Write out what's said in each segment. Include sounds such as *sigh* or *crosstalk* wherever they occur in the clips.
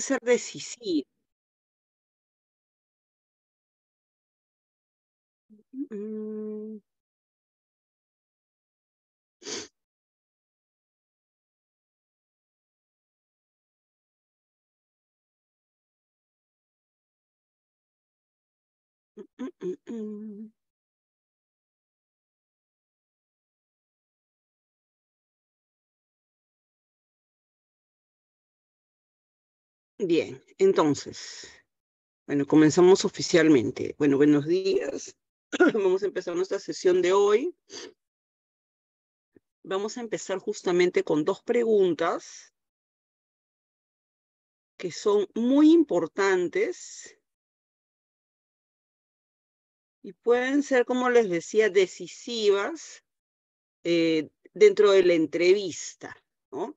ser decisivo. Mm. Mm, mm, mm, mm. Bien, entonces, bueno, comenzamos oficialmente. Bueno, buenos días. *clears throat* Vamos a empezar nuestra sesión de hoy. Vamos a empezar justamente con dos preguntas que son muy importantes y pueden ser, como les decía, decisivas eh, dentro de la entrevista, ¿no?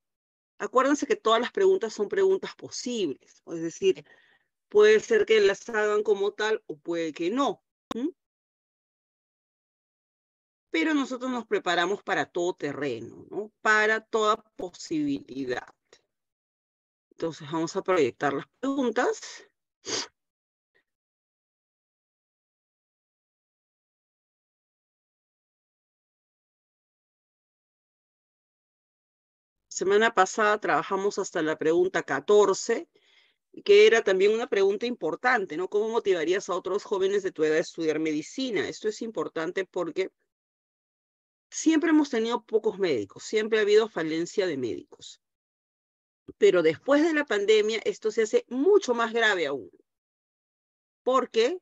Acuérdense que todas las preguntas son preguntas posibles, es decir, puede ser que las hagan como tal o puede que no. Pero nosotros nos preparamos para todo terreno, ¿no? para toda posibilidad. Entonces vamos a proyectar las preguntas. semana pasada trabajamos hasta la pregunta 14, que era también una pregunta importante, ¿no? ¿Cómo motivarías a otros jóvenes de tu edad a estudiar medicina? Esto es importante porque siempre hemos tenido pocos médicos, siempre ha habido falencia de médicos. Pero después de la pandemia, esto se hace mucho más grave aún, porque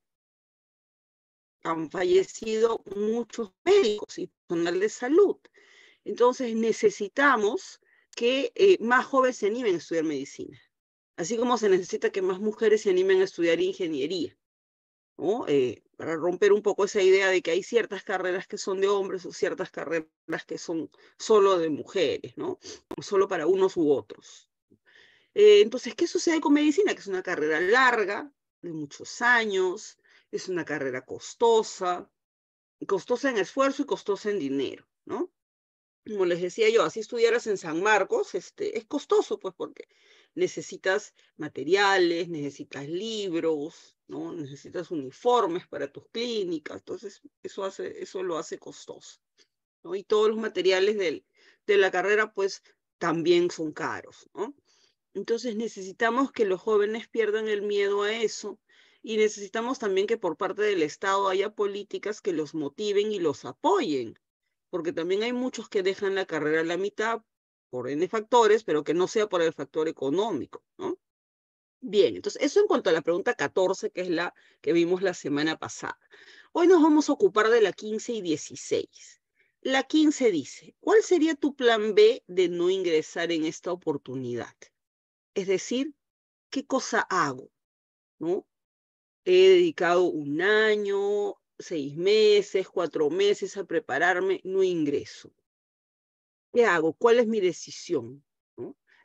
han fallecido muchos médicos y personal de salud. Entonces necesitamos que eh, más jóvenes se animen a estudiar medicina, así como se necesita que más mujeres se animen a estudiar ingeniería, ¿no? Eh, para romper un poco esa idea de que hay ciertas carreras que son de hombres o ciertas carreras que son solo de mujeres, ¿no? solo para unos u otros. Eh, entonces, ¿qué sucede con medicina? Que es una carrera larga, de muchos años, es una carrera costosa, costosa en esfuerzo y costosa en dinero, ¿no? como les decía yo, así estudiaras en San Marcos, este, es costoso, pues, porque necesitas materiales, necesitas libros, ¿no? Necesitas uniformes para tus clínicas, entonces eso, hace, eso lo hace costoso, Y todos los materiales de la carrera, pues, también son caros, ¿no? Entonces necesitamos que los jóvenes pierdan el miedo a eso y necesitamos también que por parte del Estado haya políticas que los motiven y los apoyen porque también hay muchos que dejan la carrera a la mitad por N factores, pero que no sea por el factor económico, ¿no? Bien, entonces eso en cuanto a la pregunta 14, que es la que vimos la semana pasada. Hoy nos vamos a ocupar de la 15 y 16. La 15 dice, ¿cuál sería tu plan B de no ingresar en esta oportunidad? Es decir, ¿qué cosa hago? ¿No? He dedicado un año, seis meses, cuatro meses a prepararme, no ingreso. ¿Qué hago? ¿Cuál es mi decisión?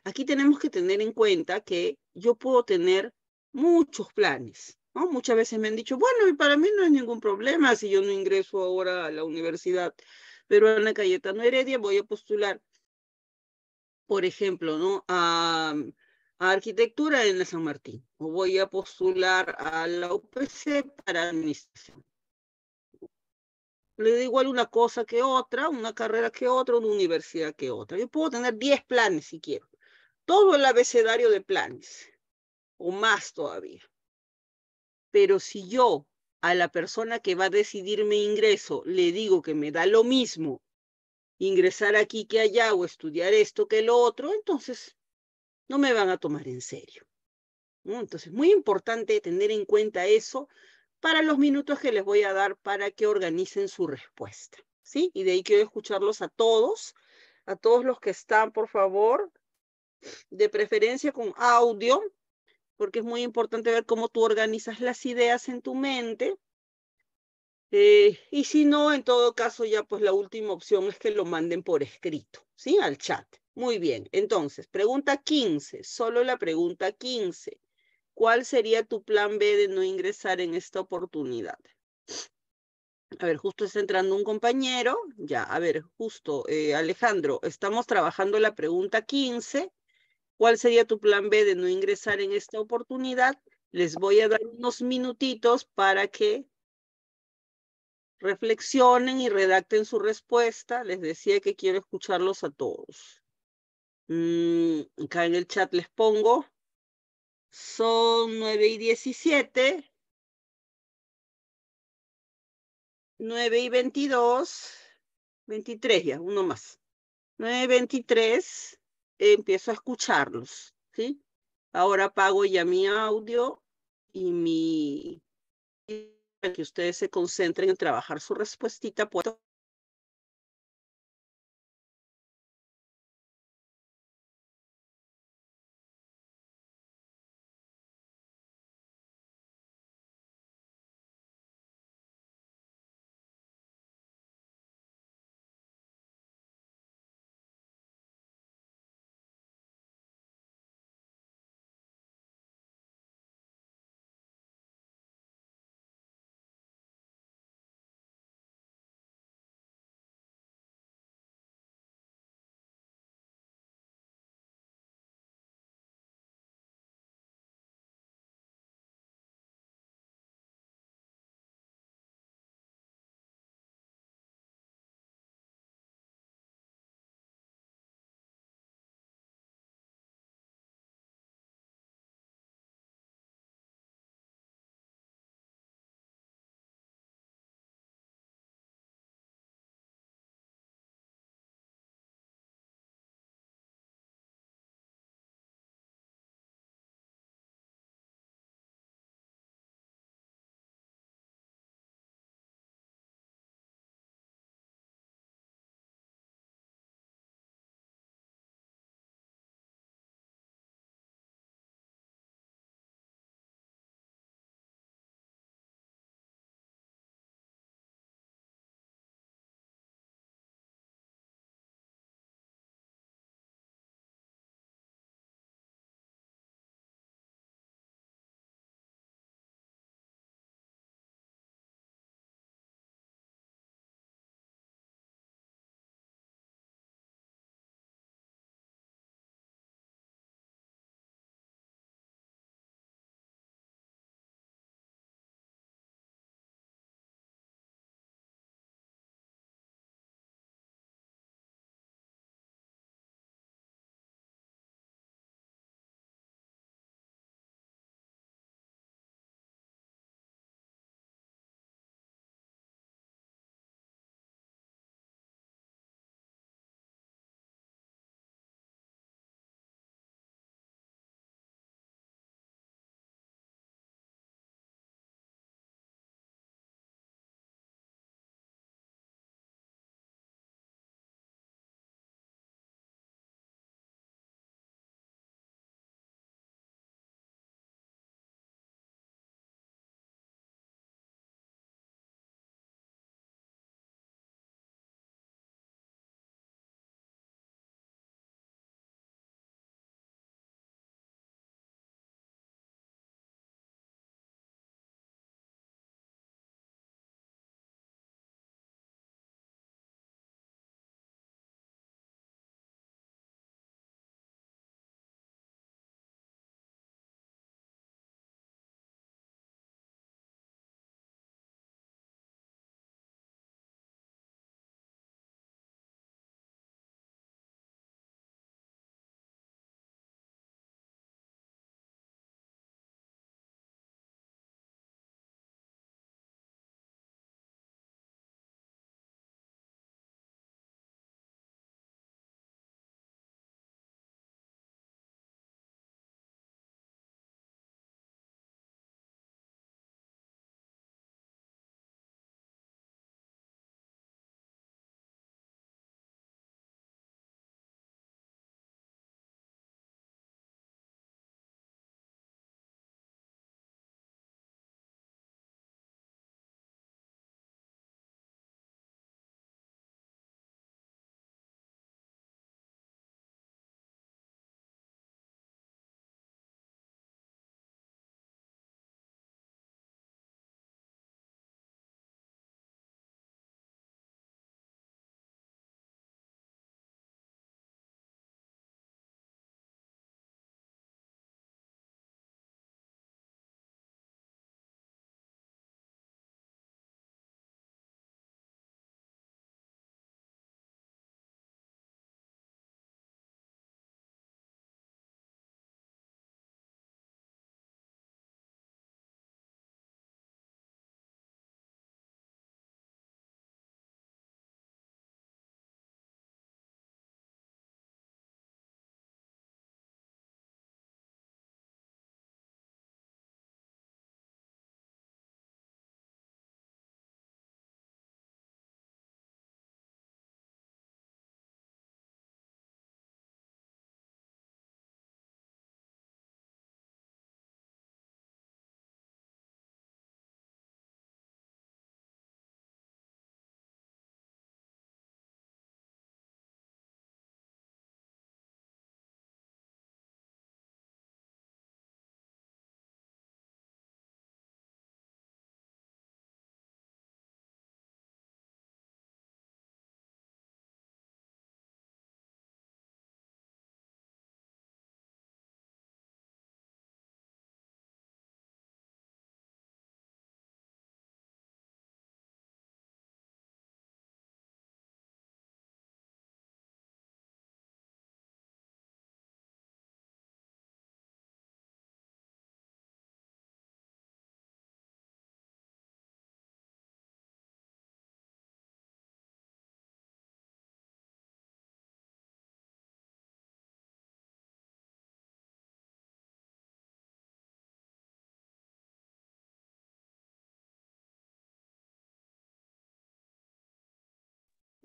Aquí tenemos que tener en cuenta que yo puedo tener muchos planes. ¿no? Muchas veces me han dicho, bueno, y para mí no es ningún problema si yo no ingreso ahora a la universidad, pero en la no Heredia voy a postular, por ejemplo, ¿no? a, arquitectura en la San Martín, o voy a postular a la UPC para administración le da igual una cosa que otra, una carrera que otra, una universidad que otra. Yo puedo tener 10 planes si quiero. Todo el abecedario de planes, o más todavía. Pero si yo a la persona que va a decidir mi ingreso le digo que me da lo mismo ingresar aquí que allá o estudiar esto que lo otro, entonces no me van a tomar en serio. Entonces Entonces, muy importante tener en cuenta eso para los minutos que les voy a dar para que organicen su respuesta. ¿sí? Y de ahí quiero escucharlos a todos, a todos los que están, por favor, de preferencia con audio, porque es muy importante ver cómo tú organizas las ideas en tu mente. Eh, y si no, en todo caso, ya pues la última opción es que lo manden por escrito, ¿sí? Al chat. Muy bien, entonces, pregunta 15, solo la pregunta 15. ¿Cuál sería tu plan B de no ingresar en esta oportunidad? A ver, justo está entrando un compañero. Ya, a ver, justo, eh, Alejandro, estamos trabajando la pregunta 15. ¿Cuál sería tu plan B de no ingresar en esta oportunidad? Les voy a dar unos minutitos para que reflexionen y redacten su respuesta. Les decía que quiero escucharlos a todos. Mm, acá en el chat les pongo son 9 y 17, 9 y 22, 23 ya, uno más. 9 y 23, empiezo a escucharlos, ¿sí? Ahora apago ya mi audio y mi... para que ustedes se concentren en trabajar su respuestita. Pues...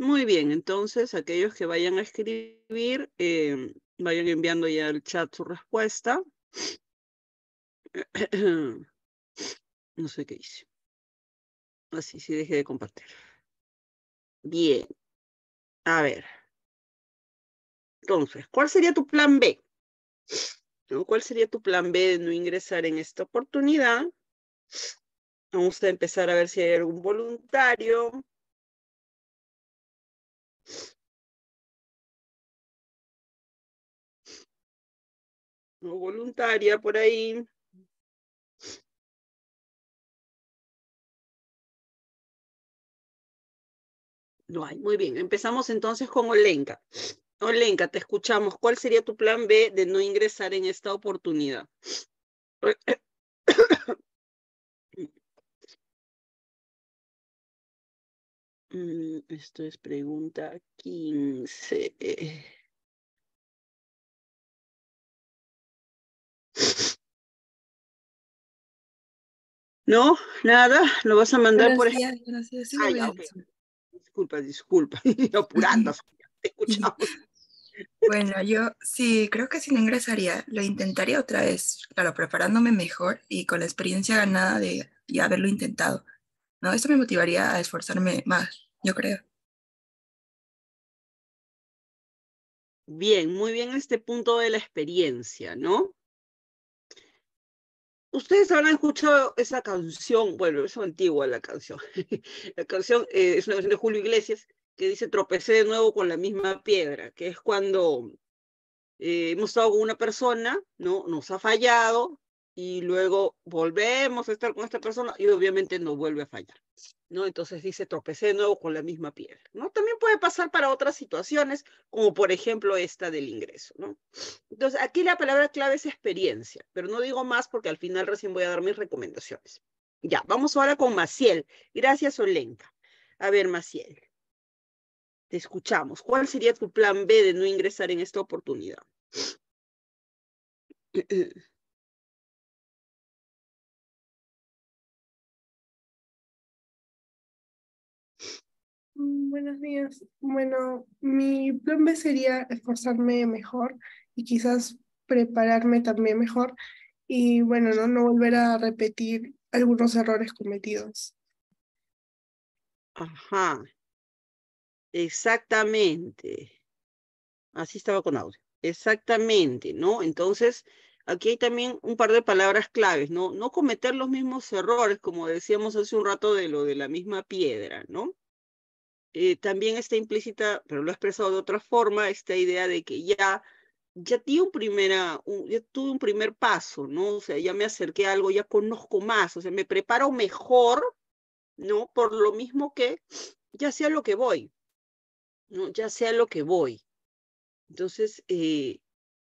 Muy bien, entonces aquellos que vayan a escribir, em, vayan enviando ya al chat su respuesta. *clears throat* No sé qué hice. Así ah, sí deje de compartir. Bien. A ver. Entonces, ¿cuál sería tu plan B? ¿Cuál sería tu plan B de no ingresar en esta oportunidad? Vamos a empezar a ver si hay algún voluntario. No voluntaria por ahí. No hay, muy bien. Empezamos entonces con Olenka. Olenka, te escuchamos. ¿Cuál sería tu plan B de no ingresar en esta oportunidad? Mm, esto es pregunta 15. *laughs* No, nada, lo vas a mandar por ah, Disculpa, disculpa, *laughs* *laughs* Bueno, yo sí, creo que sí lo ingresaría, lo intentaría otra vez, claro, preparándome mejor y con la experiencia ganada de ya haberlo intentado. ¿no? Esto me motivaría a esforzarme más, yo creo. Bien, muy bien este punto de la experiencia, ¿no? Ustedes habrán escuchado esa canción, bueno, es antigua la canción. *laughs* la canción eh, es una canción de Julio Iglesias que dice tropecé de nuevo con la misma piedra, que es cuando eh, hemos estado con una persona, ¿no? Nos ha fallado, y luego volvemos a estar con esta persona y obviamente no vuelve a fallar, ¿no? Entonces dice, tropecé de nuevo con la misma piel, ¿no? También puede pasar para otras situaciones, como por ejemplo esta del ingreso, ¿no? Entonces aquí la palabra clave es experiencia, pero no digo más porque al final recién voy a dar mis recomendaciones. Ya, vamos ahora con Maciel. Gracias, Olenka. A ver, Maciel, te escuchamos. ¿Cuál sería tu plan B de no ingresar en esta oportunidad? *clears throat* Mm, buenos días. Bueno, mi plan B sería esforzarme mejor y quizás prepararme también mejor y bueno, no, no volver a repetir algunos errores cometidos. Ajá. Exactamente. Así estaba con audio. Exactamente, ¿no? Entonces, aquí hay también un par de palabras claves, ¿no? No cometer los mismos errores, como decíamos hace un rato de lo de la misma piedra, ¿no? Eh, también está implícita, pero lo he expresado de otra forma, esta idea de que ya, ya, di un primera, ya tuve un primer paso, ¿no? O sea, ya me acerqué a algo, ya conozco más, o sea, me preparo mejor, ¿no? Por lo mismo que ya sea lo que voy, ¿no? Ya sea lo que voy. Entonces, eh,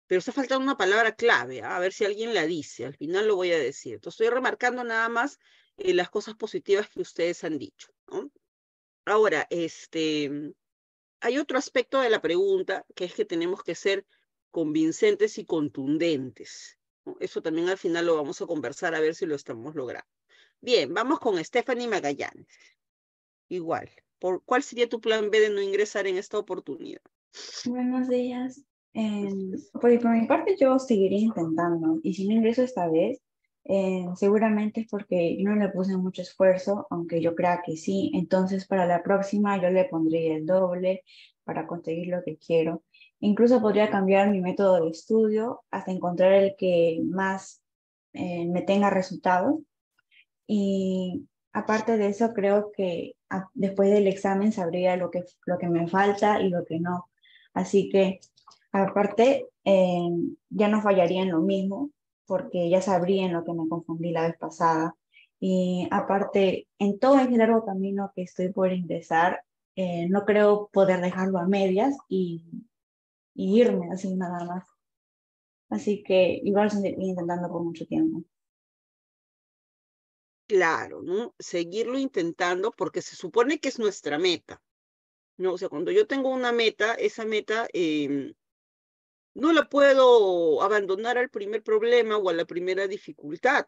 pero está faltando una palabra clave, ¿ah? a ver si alguien la dice, al final lo voy a decir. Entonces, estoy remarcando nada más eh, las cosas positivas que ustedes han dicho. ¿no? Ahora, este, hay otro aspecto de la pregunta, que es que tenemos que ser convincentes y contundentes. Eso también al final lo vamos a conversar a ver si lo estamos logrando. Bien, vamos con Stephanie Magallanes. Igual, ¿por ¿cuál sería tu plan B de no ingresar en esta oportunidad? Buenos días. Em, pues por mi parte yo seguiré intentando y si no ingreso esta vez, eh, seguramente es porque no le puse mucho esfuerzo, aunque yo crea que sí. Entonces para la próxima yo le pondría el doble para conseguir lo que quiero. Incluso podría cambiar mi método de estudio hasta encontrar el que más eh, me tenga resultados. Y aparte de eso, creo que ah, después del examen sabría lo que, lo que me falta y lo que no. Así que aparte, eh, ya no fallaría en lo mismo porque ya sabría en lo que me confundí la vez pasada. Y aparte, en todo ese largo camino que estoy por ingresar, eh, no creo poder dejarlo a medias y, irme así nada más. Así que igual seguir intentando por mucho tiempo. Claro, ¿no? Seguirlo intentando porque se supone que es nuestra meta. No, o sea, cuando yo tengo una meta, esa meta em, no la puedo abandonar al primer problema o a la primera dificultad,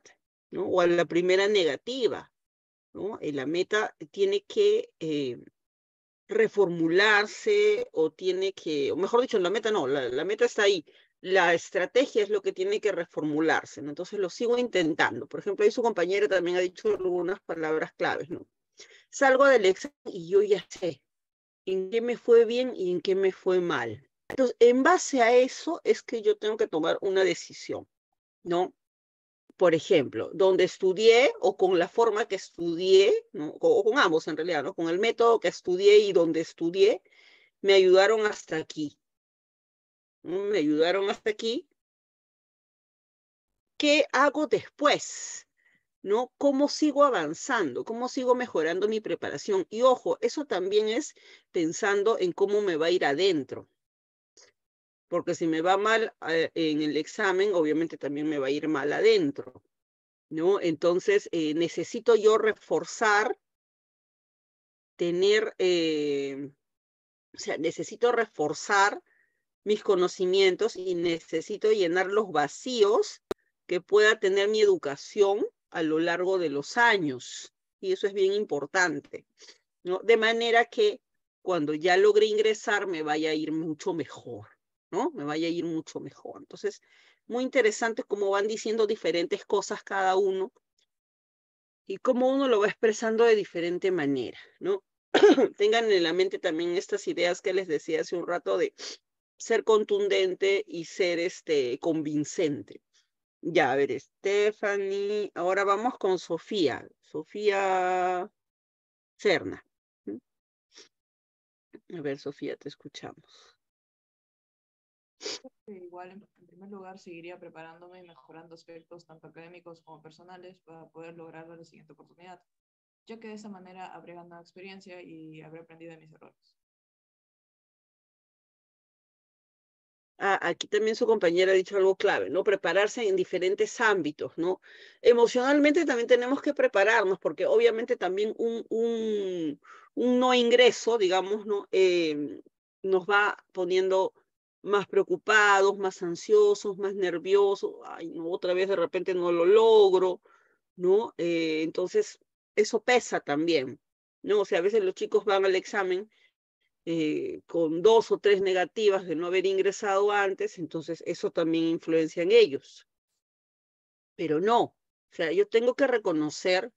¿no? O a la primera negativa, ¿no? la meta tiene que eh, reformularse o tiene que, o mejor dicho, la meta no, la, la, meta está ahí. La estrategia es lo que tiene que reformularse, ¿no? Entonces lo sigo intentando. Por ejemplo, ahí su compañera también ha dicho algunas palabras claves, ¿no? Salgo del examen y yo ya sé en qué me fue bien y en qué me fue mal. Entonces, en base a eso es que yo tengo que tomar una decisión, ¿no? Por ejemplo, donde estudié o con la forma que estudié, o, con ambos en realidad, ¿no? Con el método que estudié y donde estudié, me ayudaron hasta aquí. Mm, me ayudaron hasta aquí. ¿Qué hago después? ¿no? ¿Cómo sigo avanzando? ¿Cómo sigo mejorando mi preparación? Y ojo, eso también es pensando en cómo me va a ir adentro, porque si me va mal eh, en el examen, obviamente también me va a ir mal adentro, ¿no? Entonces, eh, necesito yo reforzar, tener, eh, o sea, necesito reforzar mis conocimientos y necesito llenar los vacíos que pueda tener mi educación a lo largo de los años. Y eso es bien importante, ¿no? De manera que cuando ya logre ingresar me vaya a ir mucho mejor. Me vaya a ir mucho mejor. Entonces, muy interesante cómo van diciendo diferentes cosas cada uno y cómo uno lo va expresando de diferente manera, ¿no? *clears throat* Tengan en la mente también estas ideas que les decía hace un rato de ser contundente y ser este convincente. Ya, a ver, Stephanie, ahora vamos con Sofía, Sofía Cerna. A ver, Sofía, te escuchamos. Igual, en primer lugar, seguiría preparándome y mejorando aspectos tanto académicos como personales para poder lograrlo en la siguiente oportunidad, ya que de esa manera habré ganado experiencia y habré aprendido de mis errores. Ah, aquí también su compañera ha dicho algo clave, ¿no? Prepararse en diferentes ámbitos, ¿no? Emocionalmente también tenemos que prepararnos, porque obviamente también un, un, un no ingreso, digamos, ¿no? Eh, nos va poniendo más preocupados, más ansiosos, más nerviosos, ay, no, otra vez de repente no lo logro, ¿no? Eh, entonces, eso pesa también, ¿no? O sea, a veces los chicos van al examen eh, con dos o tres negativas de no haber ingresado antes, entonces eso también influencia en ellos. Pero no, o sea, yo tengo que reconocer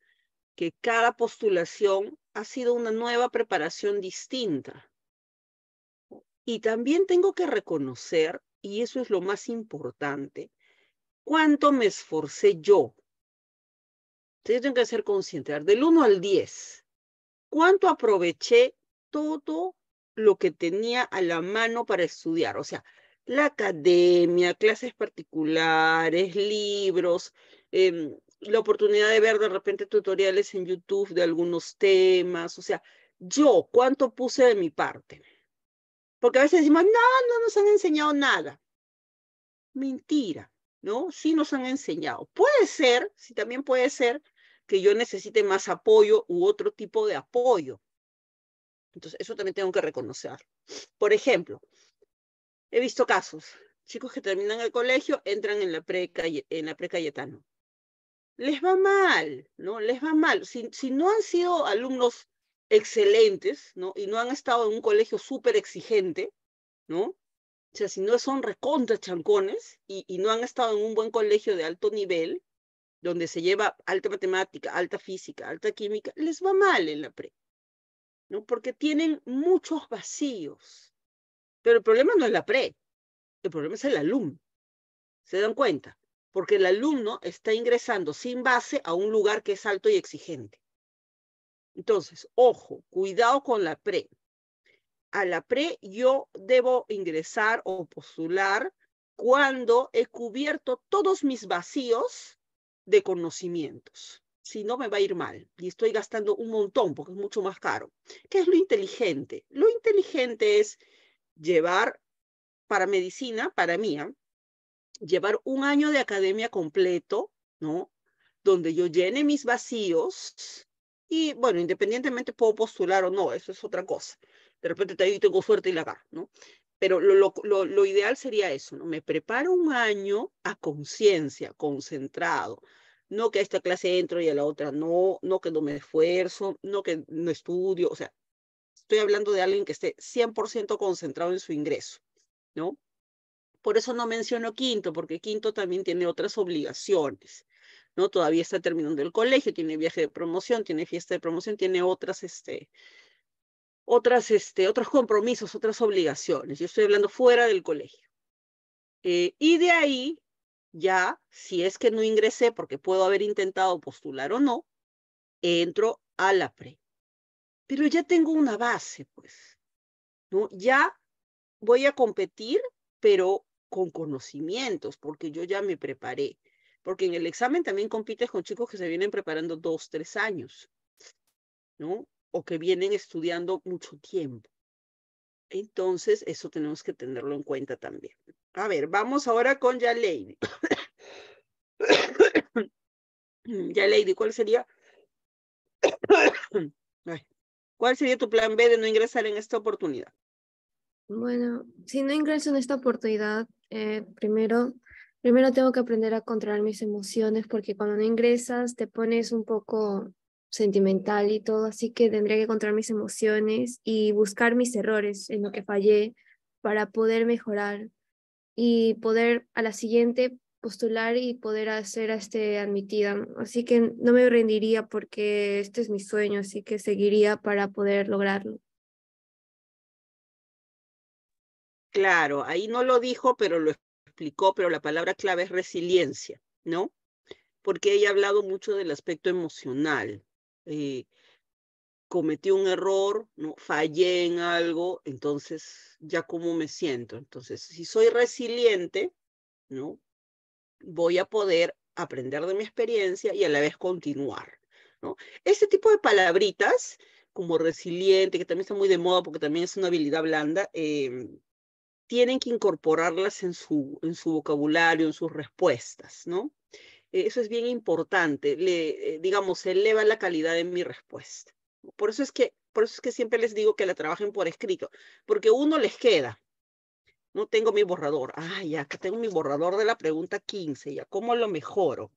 que cada postulación ha sido una nueva preparación distinta. Y también tengo que reconocer, y eso es lo más importante, cuánto me esforcé yo. Entonces tengo que ser consciente, del 1 al 10, cuánto aproveché todo lo que tenía a la mano para estudiar, o sea, la academia, clases particulares, libros, em, la oportunidad de ver de repente tutoriales en YouTube de algunos temas, o sea, yo cuánto puse de mi parte. Porque a veces decimos, no, no nos han enseñado nada. Mentira, ¿no? Sí nos han enseñado. Puede ser, sí también puede ser que yo necesite más apoyo u otro tipo de apoyo. Entonces, eso también tengo que reconocer. Por ejemplo, he visto casos, chicos que terminan el colegio, entran en la pre En la Les va mal, ¿no? Les va mal. si no han sido alumnos excelentes, ¿no? Y no han estado en un colegio súper exigente, ¿no? O sea, si no son recontra chancones y, y, no han estado en un buen colegio de alto nivel, donde se lleva alta matemática, alta física, alta química, les va mal en la pre, ¿no? Porque tienen muchos vacíos. Pero el problema no es la pre, el problema es el alumno. ¿Se dan cuenta? Porque el alumno está ingresando sin base a un lugar que es alto y exigente. Entonces, ojo, cuidado con la pre. A la pre yo debo ingresar o postular cuando he cubierto todos mis vacíos de conocimientos. Si no, me va a ir mal y estoy gastando un montón porque es mucho más caro. ¿Qué es lo inteligente? Lo inteligente es llevar para medicina, para mía, ¿ah? llevar un año de academia completo, ¿no? Donde yo llene mis vacíos y bueno, independientemente puedo postular o no, eso es otra cosa. De repente te tengo suerte y la gano, ¿no? Pero lo, lo, lo, lo ideal sería eso, ¿no? Me preparo un año a conciencia, concentrado, no que a esta clase entro y a la otra no, no que no me esfuerzo, no que no estudio, o sea, estoy hablando de alguien que esté 100% concentrado en su ingreso, ¿no? Por eso no menciono quinto, porque quinto también tiene otras obligaciones. Todavía está terminando el colegio, tiene viaje de promoción, tiene fiesta de promoción, tiene otras, este, otras, este, otros compromisos, otras obligaciones. Yo estoy hablando fuera del colegio. Eh, y de ahí, ya, si es que no ingresé, porque puedo haber intentado postular o no, entro a la pre. Pero ya tengo una base, pues. ¿no? Ya voy a competir, pero con conocimientos, porque yo ya me preparé porque en el examen también compites con chicos que se vienen preparando dos, tres años, ¿no? O que vienen estudiando mucho tiempo. Entonces, eso tenemos que tenerlo en cuenta también. A ver, vamos ahora con Yaleidi. *coughs* Yaleidi, ¿cuál sería? *coughs* ¿Cuál sería tu plan B de no ingresar en esta oportunidad? Bueno, si no ingreso en esta oportunidad, eh, primero primero tengo que aprender a controlar mis emociones porque cuando no ingresas te pones un poco sentimental y todo, así que tendría que controlar mis emociones y buscar mis errores en lo que fallé para poder mejorar y poder a la siguiente postular y poder hacer a este, admitida. Así que no me rendiría porque este es mi sueño, así que seguiría para poder lograrlo. Claro, ahí no lo dijo, pero lo explicó, pero la palabra clave es resiliencia, ¿no? Porque ella ha hablado mucho del aspecto emocional. Eh, cometí un error, ¿no? fallé en algo, entonces ya cómo me siento. Entonces, si soy resiliente, ¿no? voy a poder aprender de mi experiencia y a la vez continuar. ¿no? Este tipo de palabritas, como resiliente, que también está muy de moda porque también es una habilidad blanda, eh, tienen que incorporarlas en su, en su vocabulario, en sus respuestas, ¿no? Eh, eso es bien importante, le, eh, digamos, eleva la calidad de mi respuesta. Por eso, es que, por eso es que siempre les digo que la trabajen por escrito, porque uno les queda. No tengo mi borrador. ya, acá tengo mi borrador de la pregunta 15. Ya, ¿cómo lo mejoro?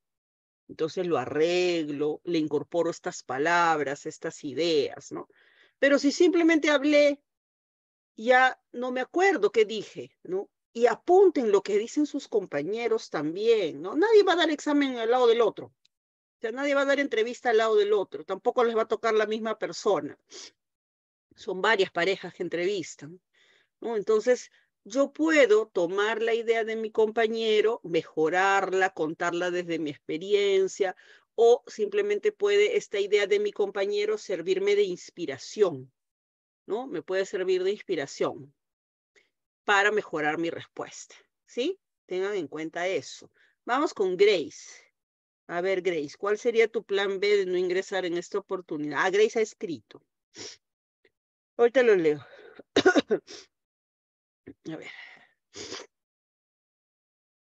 Entonces lo arreglo, le incorporo estas palabras, estas ideas, ¿no? Pero si simplemente hablé ya no me acuerdo qué dije, ¿no? Y apunten lo que dicen sus compañeros también, ¿no? Nadie va a dar examen al lado del otro. O sea, nadie va a dar entrevista al lado del otro. Tampoco les va a tocar la misma persona. Son varias parejas que entrevistan, ¿no? Entonces, yo puedo tomar la idea de mi compañero, mejorarla, contarla desde mi experiencia, o simplemente puede esta idea de mi compañero servirme de inspiración ¿no? Me puede servir de inspiración para mejorar mi respuesta, ¿sí? Tengan en cuenta eso. Vamos con Grace. A ver, Grace, ¿cuál sería tu plan B de no ingresar en esta oportunidad? Ah, Grace ha escrito. Ahorita lo leo. *coughs* A ver.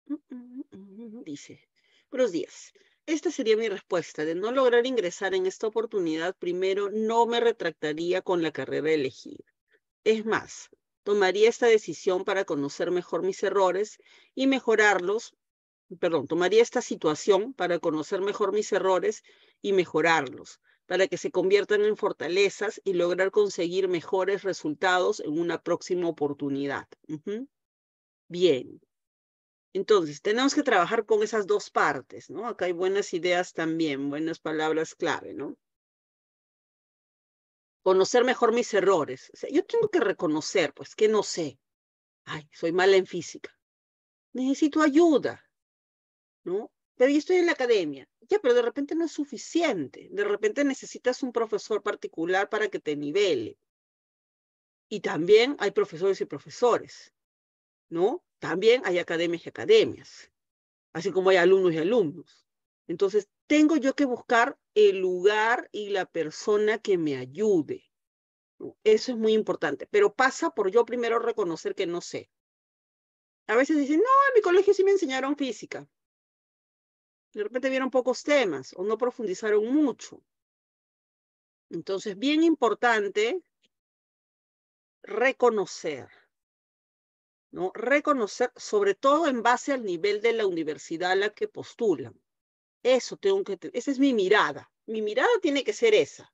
Mm, mm, mm, dice, buenos días. Esta sería mi respuesta. De no lograr ingresar en esta oportunidad, primero no me retractaría con la carrera elegida. Es más, tomaría esta decisión para conocer mejor mis errores y mejorarlos. Perdón, tomaría esta situación para conocer mejor mis errores y mejorarlos, para que se conviertan en fortalezas y lograr conseguir mejores resultados en una próxima oportunidad. Bien, entonces, tenemos que trabajar con esas dos partes, ¿no? Acá hay buenas ideas también, buenas palabras clave, ¿no? Conocer mejor mis errores. yo tengo que reconocer, pues, que no sé. Ay, soy mala en física. Necesito ayuda, ¿no? Pero yo estoy en la academia. Ya, pero de repente no es suficiente. De repente necesitas un profesor particular para que te nivele. Y también hay profesores y profesores, ¿no? también hay academias y academias, así como hay alumnos y alumnos. Entonces, tengo yo que buscar el lugar y la persona que me ayude. Eso es muy importante, pero pasa por yo primero reconocer que no sé. A veces dicen, no, en mi colegio sí me enseñaron física. De repente vieron pocos temas o no profundizaron mucho. Entonces, bien importante reconocer Reconocer, sobre todo en base al nivel de la universidad a la que postulan. Eso tengo que, esa es mi mirada. Mi mirada tiene que ser esa.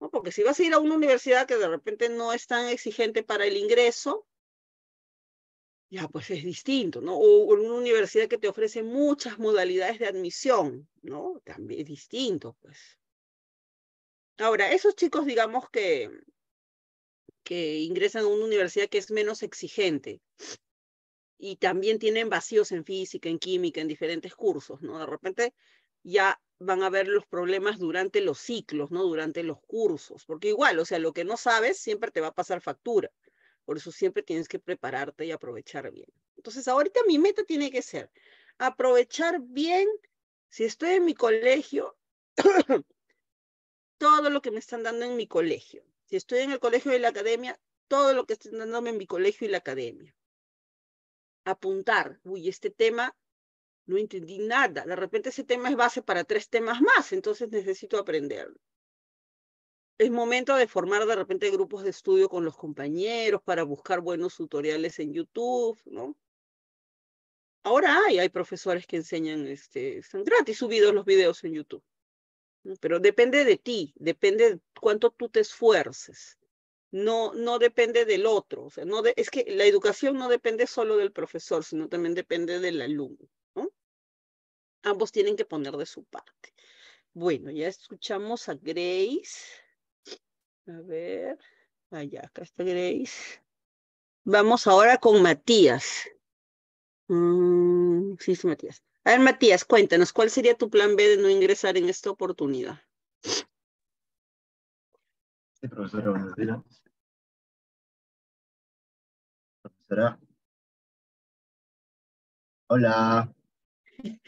¿no? Porque si vas a ir a una universidad que de repente no es tan exigente para el ingreso, ya pues es distinto, ¿no? O una universidad que te ofrece muchas modalidades de admisión, ¿no? También es distinto, pues. Ahora, esos chicos, digamos que que ingresan a una universidad que es menos exigente y también tienen vacíos en física, en química, en diferentes cursos, ¿no? De repente ya van a ver los problemas durante los ciclos, ¿no? Durante los cursos, porque igual, o sea, lo que no sabes siempre te va a pasar factura. Por eso siempre tienes que prepararte y aprovechar bien. Entonces, ahorita mi meta tiene que ser aprovechar bien, si estoy en mi colegio, *coughs* todo lo que me están dando en mi colegio estoy en el colegio y la academia, todo lo que esté dándome en mi colegio y la academia. Apuntar, uy, este tema no entendí nada. De repente ese tema es base para tres temas más, entonces necesito aprenderlo. Es momento de formar de repente grupos de estudio con los compañeros para buscar buenos tutoriales en YouTube, ¿no? Ahora hay, hay profesores que enseñan, este, están gratis subidos los videos en YouTube. Pero depende de ti, depende de cuánto tú te esfuerces. No, no depende del otro. O sea, no es que la educación no depende solo del profesor, sino también depende del alumno. ¿no? Ambos tienen que poner de su parte. Bueno, ya escuchamos a Grace. A ver, allá, acá está Grace. Vamos ahora con Matías. Mm, sí, sí, Matías. A ver, Matías, cuéntanos, ¿cuál sería tu plan B de no ingresar en esta oportunidad? Sí, profesora, buenos Profesora. Hola.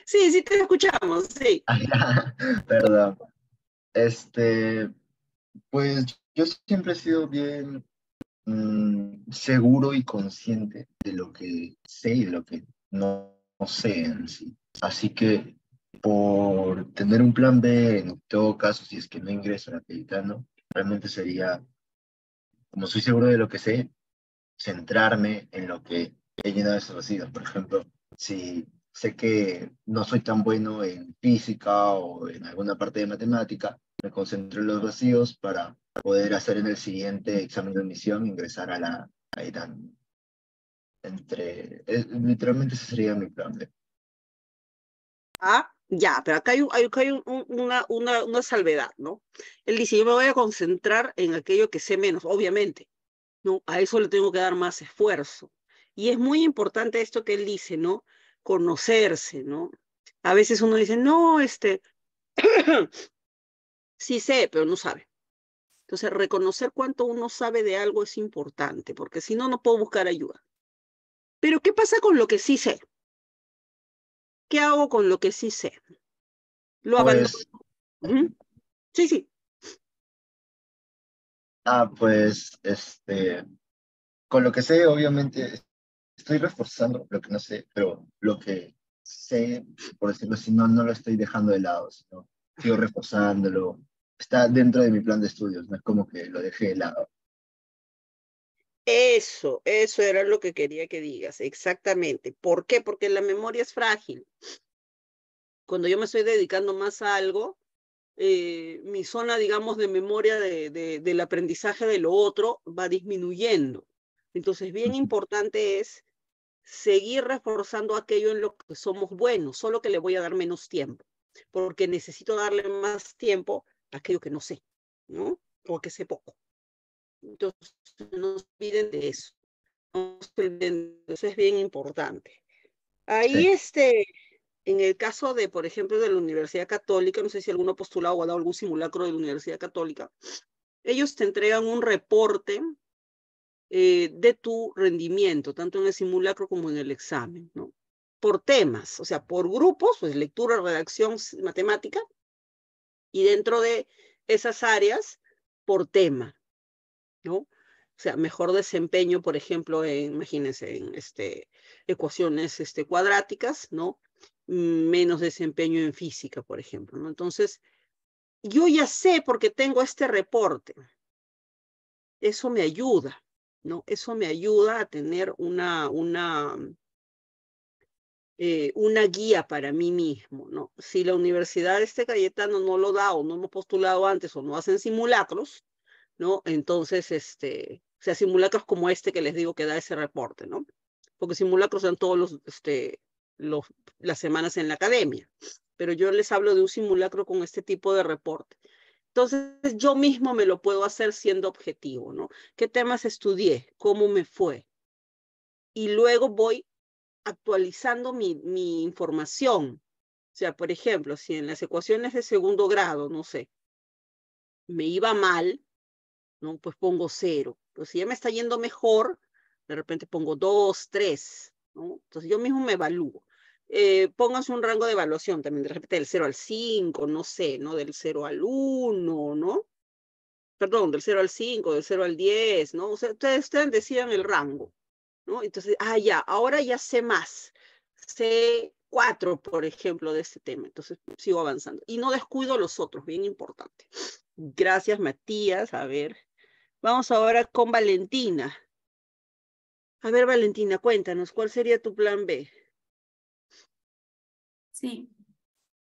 Sí, sí te escuchamos, sí. *laughs* Perdón. Este, pues yo siempre he sido bien mm, seguro y consciente de lo que sé y de lo que no sé en sí. Así que por tener un plan B, en todo caso, si es que no ingreso a la acreditando, realmente sería, como soy seguro de lo que sé, centrarme en lo que he llenado de vacíos. Por ejemplo, si sé que no soy tan bueno en física o en alguna parte de matemática, me concentro en los vacíos para poder hacer en el siguiente examen de admisión ingresar a la a Entre, literalmente ese sería mi plan B. ¿Ah? Ya, pero acá hay, hay, una, una, una, salvedad, ¿no? Él dice, yo me voy a concentrar en aquello que sé menos, obviamente, ¿no? A eso le tengo que dar más esfuerzo. Y es muy importante esto que él dice, ¿no? Conocerse, ¿no? A veces uno dice, no, este, *clears throat* sí sé, pero no sabe. Entonces, reconocer cuánto uno sabe de algo es importante, porque si no, no puedo buscar ayuda. Pero, ¿qué pasa con lo que sí sé? ¿qué hago con lo que sí sé? Lo pues abandono. Sí, sí. Ah, pues, este, con lo que sé, obviamente, estoy reforzando lo que no sé, pero lo que sé, por decirlo así, no, no lo estoy dejando de lado, sino sigo reforzándolo. Está dentro de mi plan de estudios, no es como que lo dejé de lado. Eso, eso era lo que quería que digas, exactamente. ¿Por qué? Porque la memoria es frágil. Cuando yo me estoy dedicando más a algo, eh, mi zona, digamos, de memoria de, del aprendizaje de lo otro va disminuyendo. Entonces, bien importante es seguir reforzando aquello en lo que somos buenos, solo que le voy a dar menos tiempo, porque necesito darle más tiempo a aquello que no sé, ¿no? O que sé poco. Entonces, no se olviden de eso. No eso, es bien importante. Ahí, este, en el caso de, por ejemplo, de la Universidad Católica, no sé si alguno ha postulado o ha dado algún simulacro de la Universidad Católica, ellos te entregan un reporte eh, de tu rendimiento, tanto en el simulacro como en el examen, ¿no? Por temas, o sea, por grupos, pues lectura, redacción, matemática, y dentro de esas áreas, por tema. O sea, mejor desempeño, por ejemplo, en, imagínense, en este, ecuaciones este, cuadráticas, ¿no? Mm, menos desempeño en física, por ejemplo, ¿no? Entonces, yo ya sé porque tengo este reporte. Eso me ayuda, ¿no? Eso me ayuda a tener una, una, eh, una guía para mí mismo, ¿no? Si la Universidad de Este Cayetano no lo da o no hemos postulado antes o no hacen simulacros, ¿no? Entonces, este, o sea, simulacros como este que les digo que da ese reporte, ¿no? Porque simulacros son todos los, este, los, las semanas en la academia, pero yo les hablo de un simulacro con este tipo de reporte. Entonces, yo mismo me lo puedo hacer siendo objetivo, ¿no? ¿Qué temas estudié? ¿Cómo me fue? Y luego voy actualizando mi, mi información. O sea, por ejemplo, si en las ecuaciones de segundo grado, no sé, me iba mal, ¿no? Pues pongo cero. Pero si ya me está yendo mejor, de repente pongo dos, tres, ¿no? Entonces yo mismo me evalúo. Eh, pónganse un rango de evaluación también, de repente del cero al cinco, no sé, ¿no? Del cero al uno, ¿no? Perdón, del cero al cinco, del cero al diez, ¿no? O sea, ustedes, decían el rango, ¿no? Entonces, ah, ya, ahora ya sé más. Sé cuatro, por ejemplo, de este tema. Entonces, sigo avanzando. Y no descuido los otros, bien importante. Gracias, Matías. A ver, Vamos ahora con Valentina. A ver, Valentina, cuéntanos, ¿cuál sería tu plan B? Sí.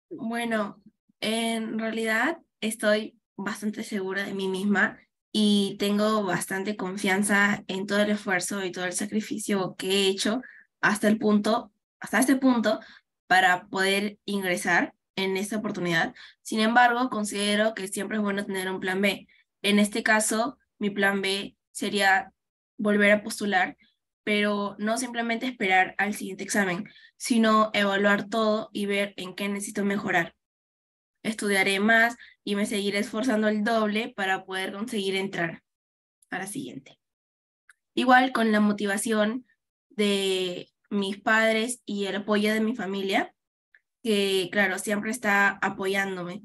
Bueno, en realidad estoy bastante segura de mí misma y tengo bastante confianza en todo el esfuerzo y todo el sacrificio que he hecho hasta el punto, hasta este punto, para poder ingresar en esta oportunidad. Sin embargo, considero que siempre es bueno tener un plan B. En este caso, mi plan B sería volver a postular, pero no simplemente esperar al siguiente examen, sino evaluar todo y ver en qué necesito mejorar. Estudiaré más y me seguiré esforzando el doble para poder conseguir entrar a la siguiente. Igual con la motivación de mis padres y el apoyo de mi familia, que claro, siempre está apoyándome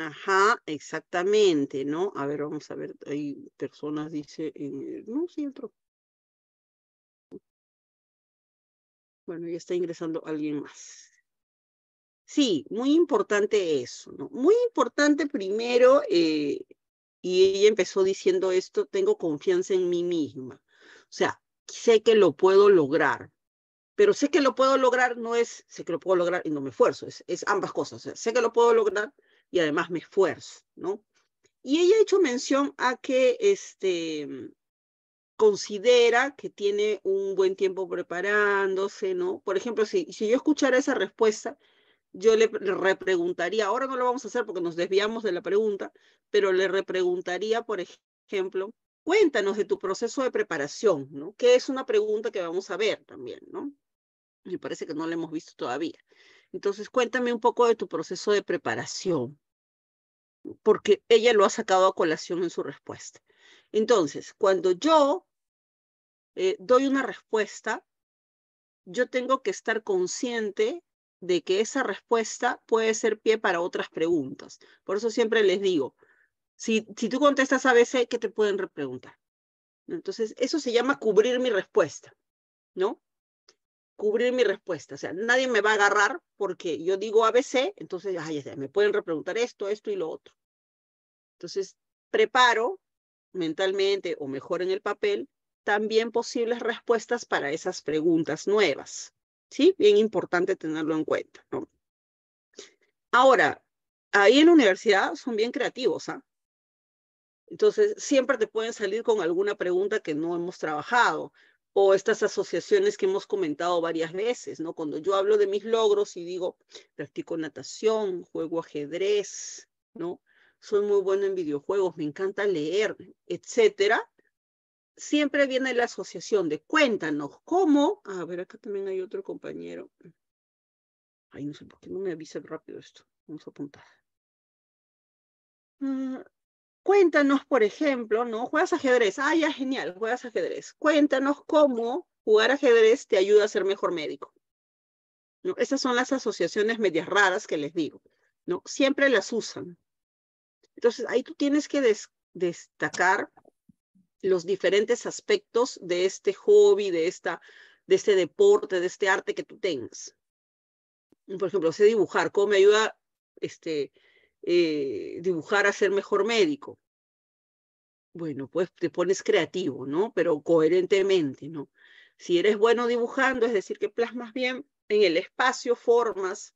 Ajá, exactamente, ¿no? A ver, vamos a ver, hay personas, dice, en, eh, no, sí entró. Bueno, ya está ingresando alguien más. Sí, muy importante eso, ¿no? Muy importante primero, eh, y ella empezó diciendo esto, tengo confianza en mí misma. O sea, sé que lo puedo lograr, pero sé que lo puedo lograr no es sé que lo puedo lograr y no me esfuerzo, es, es ambas cosas. O sea, sé que lo puedo lograr, y además me esfuerzo, ¿no? Y ella ha hecho mención a que este, mm, considera que tiene un buen tiempo preparándose, ¿no? Por ejemplo, si, si yo escuchara esa respuesta, yo le repreguntaría, ahora no lo vamos a hacer porque nos desviamos de la pregunta, pero le repreguntaría, por ejemplo, cuéntanos de tu proceso de preparación, ¿no? Que es una pregunta que vamos a ver también, ¿no? Me parece que no la hemos visto todavía. Entonces, cuéntame un poco de tu proceso de preparación, porque ella lo ha sacado a colación en su respuesta. Entonces, cuando yo eh, doy una respuesta, yo tengo que estar consciente de que esa respuesta puede ser pie para otras preguntas. Por eso siempre les digo, si, si tú contestas a veces, que te pueden repreguntar? Entonces, eso se llama cubrir mi respuesta, ¿no? cubrir mi respuesta. O sea, nadie me va a agarrar porque yo digo ABC, entonces ay, me pueden repreguntar esto, esto y lo otro. Entonces, preparo mentalmente o mejor en el papel también posibles respuestas para esas preguntas nuevas. ¿Sí? Bien importante tenerlo en cuenta. ¿no? Ahora, ahí en la universidad son bien creativos, ¿ah? Entonces, siempre te pueden salir con alguna pregunta que no hemos trabajado o estas asociaciones que hemos comentado varias veces, ¿no? Cuando yo hablo de mis logros y digo, practico natación, juego ajedrez, ¿no? Soy muy bueno en videojuegos, me encanta leer, etcétera. Siempre viene la asociación de cuéntanos cómo. A ver, acá también hay otro compañero. Ay, no sé por qué no me avisa rápido esto. Vamos a apuntar. Mm cuéntanos, por ejemplo, ¿no? Juegas ajedrez. Ah, ya, genial, juegas ajedrez. Cuéntanos cómo jugar ajedrez te ayuda a ser mejor médico. ¿No? Esas son las asociaciones medias raras que les digo, ¿no? Siempre las usan. Entonces, ahí tú tienes que destacar los diferentes aspectos de este hobby, de, esta, de este deporte, de este arte que tú tengas. Por ejemplo, sé dibujar, cómo me ayuda este, eh, dibujar a ser mejor médico. Bueno, pues te pones creativo, ¿no? Pero coherentemente, ¿no? Si eres bueno dibujando, es decir, que plasmas bien en el espacio formas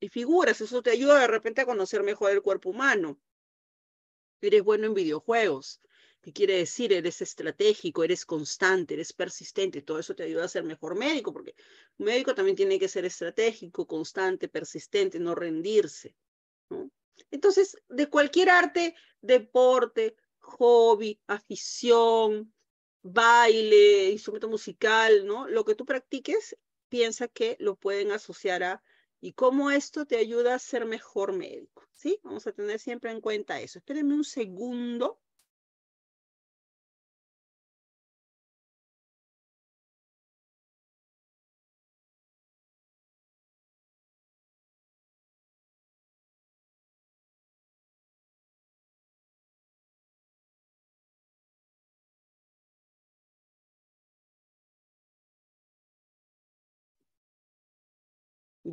y figuras, eso te ayuda de repente a conocer mejor el cuerpo humano. Eres bueno en videojuegos, ¿Qué quiere decir? Eres estratégico, eres constante, eres persistente. Todo eso te ayuda a ser mejor médico, porque un médico también tiene que ser estratégico, constante, persistente, no rendirse. Entonces, de cualquier arte, deporte, hobby, afición, baile, instrumento musical, ¿no? Lo que tú practiques, piensa que lo pueden asociar a y cómo esto te ayuda a ser mejor médico, ¿sí? Vamos a tener siempre en cuenta eso. Espérenme un segundo.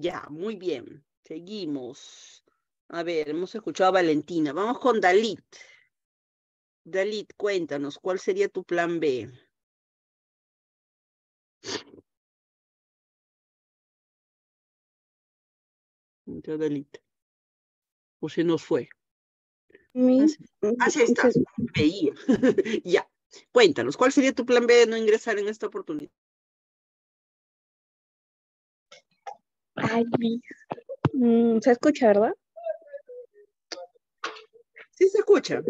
Ya, muy bien. Seguimos. A ver, hemos escuchado a Valentina. Vamos con Dalit. Dalit, cuéntanos, ¿cuál sería tu plan B? Dalit. O se nos fue. Así estás. Veía. ya. Cuéntanos, ¿cuál sería tu plan B de no ingresar en esta oportunidad? Ay, mm, se escucha, ¿verdad? Sí, se escucha.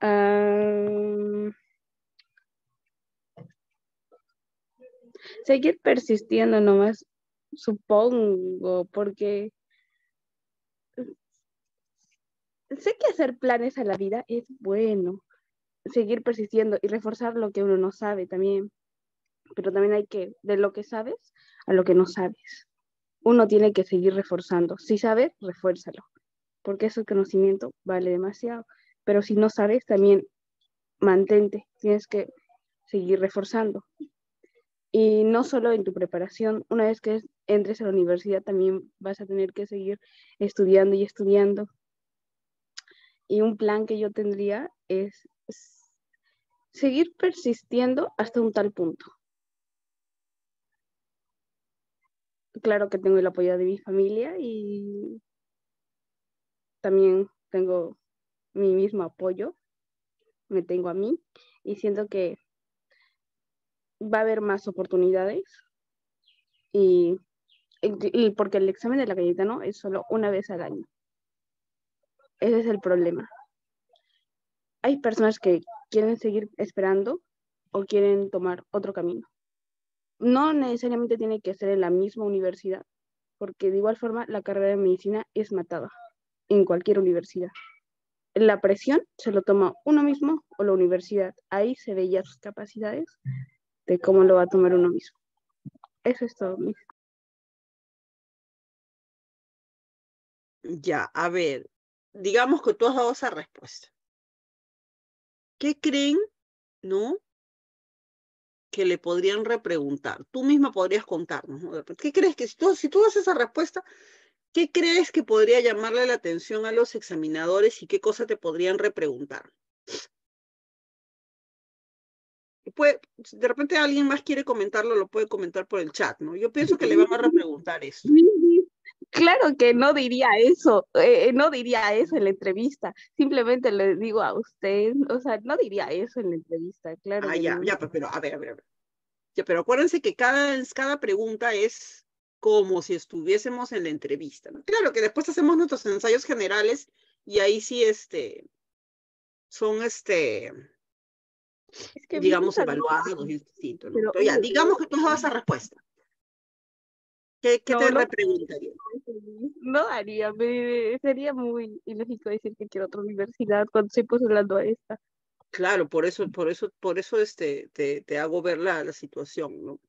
Ah, seguir persistiendo nomás, supongo, porque sé que hacer planes a la vida es bueno, seguir persistiendo y reforzar lo que uno no sabe también pero también hay que, de lo que sabes a lo que no sabes. Uno tiene que seguir reforzando. Si sabes, refuérzalo, porque ese conocimiento vale demasiado. Pero si no sabes, también mantente, tienes que seguir reforzando. Y no solo en tu preparación, una vez que entres a la universidad también vas a tener que seguir estudiando y estudiando. Y un plan que yo tendría es seguir persistiendo hasta un tal punto claro que tengo el apoyo de mi familia y también tengo mi mismo apoyo, me tengo a mí y siento que va a haber más oportunidades y, porque el examen de la no es solo una vez al año. Ese es el problema. Hay personas que quieren seguir esperando o quieren tomar otro camino no necesariamente tiene que ser en la misma universidad, porque de igual forma la carrera de medicina es matada en cualquier universidad. La presión se lo toma uno mismo o la universidad. Ahí se ve ya sus capacidades de cómo lo va a tomar uno mismo. Eso es todo. Mismo. Ya, a ver, digamos que tú has dado esa respuesta. ¿Qué creen, no? que le podrían repreguntar. Tú misma podrías contarnos, ¿Qué crees que si tú, si das esa respuesta, qué crees que podría llamarle la atención a los examinadores y qué cosa te podrían repreguntar? Puede, de repente alguien más quiere comentarlo, lo puede comentar por el chat, ¿no? Yo pienso que le van a repreguntar eso. Claro que no diría eso, eh, no diría eso en la entrevista, simplemente le digo a usted, o sea, no diría eso en la entrevista, claro. Ah, ya, ya, pero a ver, a ver, a ver. Ya, pero acuérdense que cada, cada pregunta es como si estuviésemos en la entrevista, ¿no? Claro que después hacemos nuestros ensayos generales y ahí sí, este, son, este, digamos, evaluados y distintos. ya, digamos que tú das esa respuesta. ¿Qué, te No haría, sería muy ilógico decir que quiero otra universidad cuando estoy postulando a esta. Claro, por eso, por eso, por eso este, te, te hago ver la, situación, ¿no?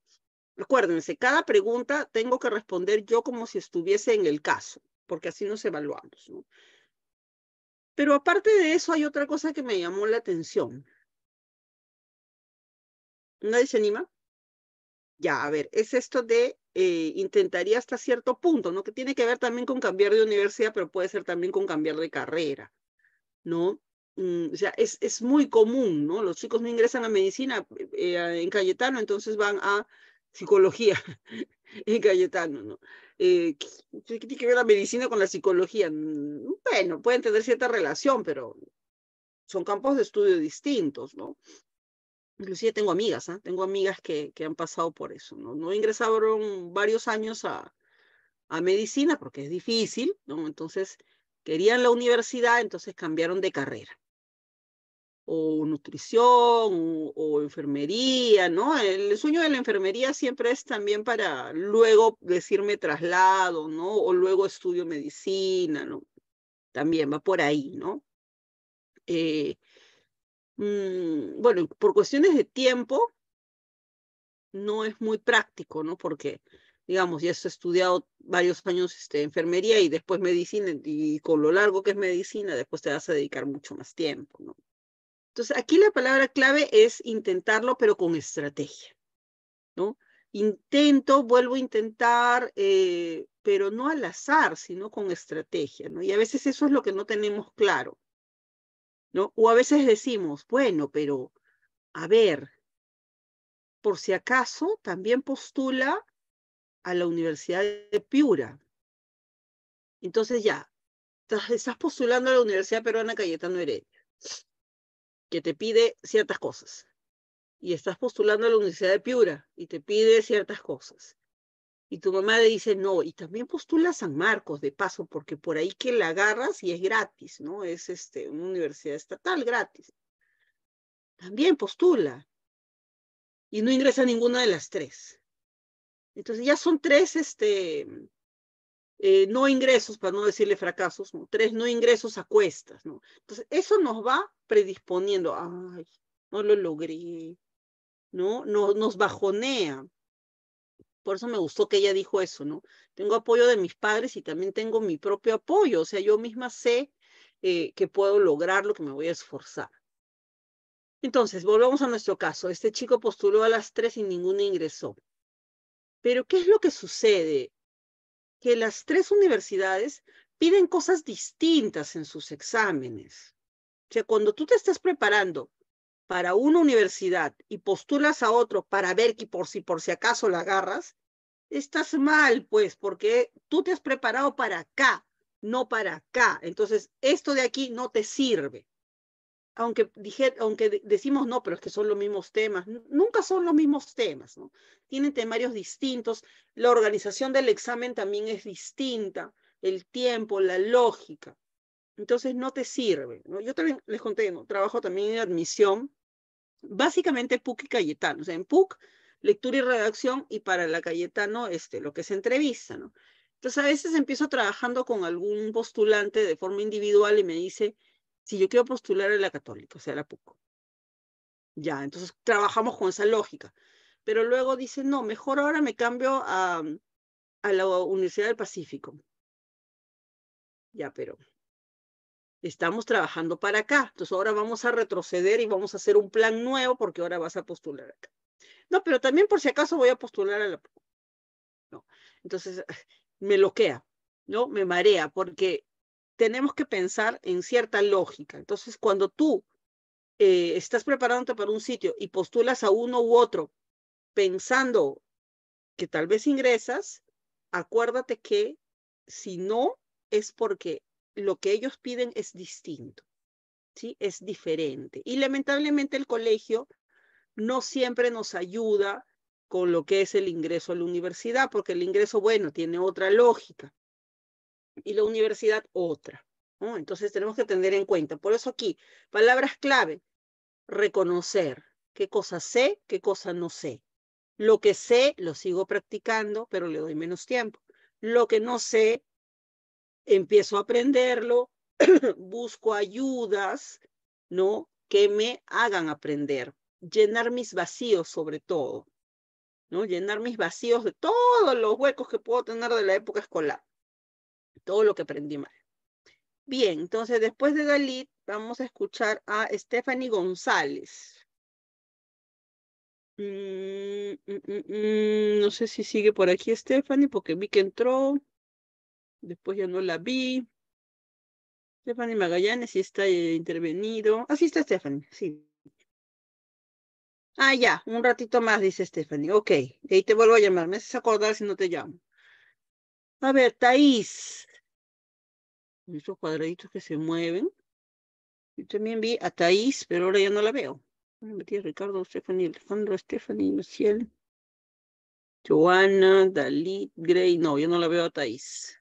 Recuérdense, cada pregunta tengo que responder yo como si estuviese en el caso, porque así nos evaluamos, Pero aparte de eso, hay otra cosa que me llamó la atención. ¿Nadie se anima? Ya, a ver, es esto de eh, intentaría hasta cierto punto, ¿no? Que tiene que ver también con cambiar de universidad, pero puede ser también con cambiar de carrera, ¿no? Mm, o sea, es, es, muy común, ¿no? Los chicos no ingresan a medicina eh, en Cayetano, entonces van a psicología *laughs* en Cayetano, ¿no? Eh, ¿qué, tiene que ver la medicina con la psicología? Mm, bueno, pueden tener cierta relación, pero son campos de estudio distintos, ¿no? inclusive tengo amigas, ¿ah? tengo amigas que, que, han pasado por eso, ¿no? No ingresaron varios años a, a medicina porque es difícil, ¿no? Entonces querían la universidad, entonces cambiaron de carrera. O nutrición, o, enfermería, ¿no? El, el sueño de la enfermería siempre es también para luego decirme traslado, ¿no? O luego estudio medicina, ¿no? También va por ahí, ¿no? Eh, Mm, bueno, por cuestiones de tiempo, no es muy práctico, ¿no? Porque, digamos, ya he estudiado varios años este, enfermería y después medicina, y con lo largo que es medicina, después te vas a dedicar mucho más tiempo, ¿no? Entonces, aquí la palabra clave es intentarlo, pero con estrategia, ¿no? Intento, vuelvo a intentar, eh, pero no al azar, sino con estrategia, ¿no? Y a veces eso es lo que no tenemos claro. ¿no? O a veces decimos, bueno, pero a ver, por si acaso también postula a la Universidad de Piura. Entonces ya, estás postulando a la Universidad Peruana Cayetano Heredia, que te pide ciertas cosas. Y estás postulando a la Universidad de Piura y te pide ciertas cosas. Y tu mamá le dice, no, y también postula San Marcos de paso, porque por ahí que la agarras y es gratis, ¿no? Es este, una universidad estatal gratis. También postula. Y no ingresa ninguna de las tres. Entonces ya son tres, este, eh, no ingresos, para no decirle fracasos, tres no ingresos a cuestas, ¿no? Entonces, eso nos va predisponiendo, ay, no lo logré, ¿no? no nos bajonea por eso me gustó que ella dijo eso, ¿no? Tengo apoyo de mis padres y también tengo mi propio apoyo, o sea, yo misma sé eh, que puedo lograr lo que me voy a esforzar. Entonces, volvamos a nuestro caso. Este chico postuló a las tres y ninguno ingresó. Pero, ¿qué es lo que sucede? Que las tres universidades piden cosas distintas en sus exámenes. O sea, cuando tú te estás preparando para una universidad y postulas a otro para ver que por si por si acaso la agarras, estás mal, pues, porque tú te has preparado para acá, no para acá. Entonces, esto de aquí no te sirve. Aunque, dije, aunque decimos no, pero es que son los mismos temas, nunca son los mismos temas, ¿no? Tienen temarios distintos, la organización del examen también es distinta, el tiempo, la lógica. Entonces no te sirve. ¿no? Yo también les conté, trabajo también en admisión, básicamente PUC y Cayetano. O sea, en PUC lectura y redacción y para la Cayetano este, lo que es entrevista, ¿no? Entonces a veces empiezo trabajando con algún postulante de forma individual y me dice, si yo quiero postular a la católica, o sea, la PUCO. Ya, entonces trabajamos con esa lógica. Pero luego dice, no, mejor ahora me cambio a, a la Universidad del Pacífico. Ya, pero estamos trabajando para acá. Entonces ahora vamos a retroceder y vamos a hacer un plan nuevo porque ahora vas a postular acá. No, pero también por si acaso voy a postular a la... No. Entonces, *laughs* me loquea, ¿no? Me marea, porque tenemos que pensar en cierta lógica. Entonces, cuando tú eh, estás preparándote para un sitio y postulas a uno u otro pensando que tal vez ingresas, acuérdate que si no, es porque lo que ellos piden es distinto, ¿sí? Es diferente. Y lamentablemente el colegio no siempre nos ayuda con lo que es el ingreso a la universidad, porque el ingreso, bueno, tiene otra lógica y la universidad otra. Entonces tenemos que tener en cuenta. Por eso aquí, palabras clave, reconocer qué cosa sé, qué cosa no sé. Lo que sé, lo sigo practicando, pero le doy menos tiempo. Lo que no sé, empiezo a aprenderlo, *clears throat* busco ayudas, ¿no? Que me hagan aprender llenar mis vacíos sobre todo, ¿no? Llenar mis vacíos de todos los huecos que puedo tener de la época escolar, todo lo que aprendí mal. Bien, entonces después de Dalit vamos a escuchar a Stephanie González. Mm, mm, mm, no sé si sigue por aquí Stephanie, porque vi que entró. Después ya no la vi. Stephanie Magallanes ¿si está eh, intervenido. Así ah, está Stephanie, sí. Ah, ya, un ratito más, dice Stephanie. Ok, ahí te vuelvo a llamar. Me haces acordar si no te llamo. A ver, Thaís. Esos cuadraditos que se mueven. Yo también vi a Thaís, pero ahora ya no la veo. Me metí a Ricardo, Stephanie, Alejandro, Stephanie, Luciel. Joana, Dalit, Gray. No, yo no la veo a Thaís.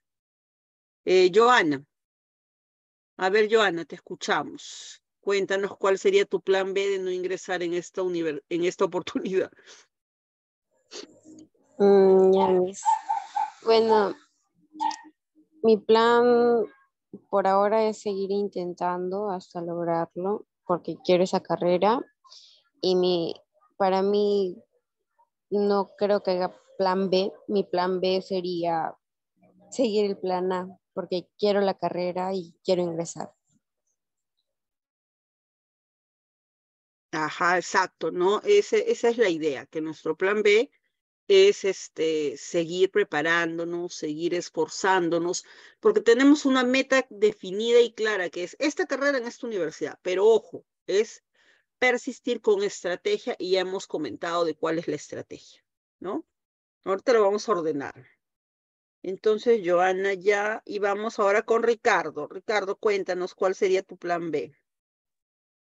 Eh, Joana. A ver, Joana, te escuchamos. Cuéntanos cuál sería tu plan B de no ingresar en esta, en esta oportunidad. Mm, bueno, mi plan por ahora es seguir intentando hasta lograrlo, porque quiero esa carrera y mi, para mí no creo que haya plan B. Mi plan B sería seguir el plan A, porque quiero la carrera y quiero ingresar. Ajá, exacto, ¿no? esa es la idea, que nuestro plan B es este, seguir preparándonos, seguir esforzándonos, porque tenemos una meta definida y clara, que es esta carrera en esta universidad, pero ojo, es persistir con estrategia y ya hemos comentado de cuál es la estrategia, ¿no? Ahorita lo vamos a ordenar. Entonces, Joana, ya, y vamos ahora con Ricardo. Ricardo, cuéntanos cuál sería tu plan B.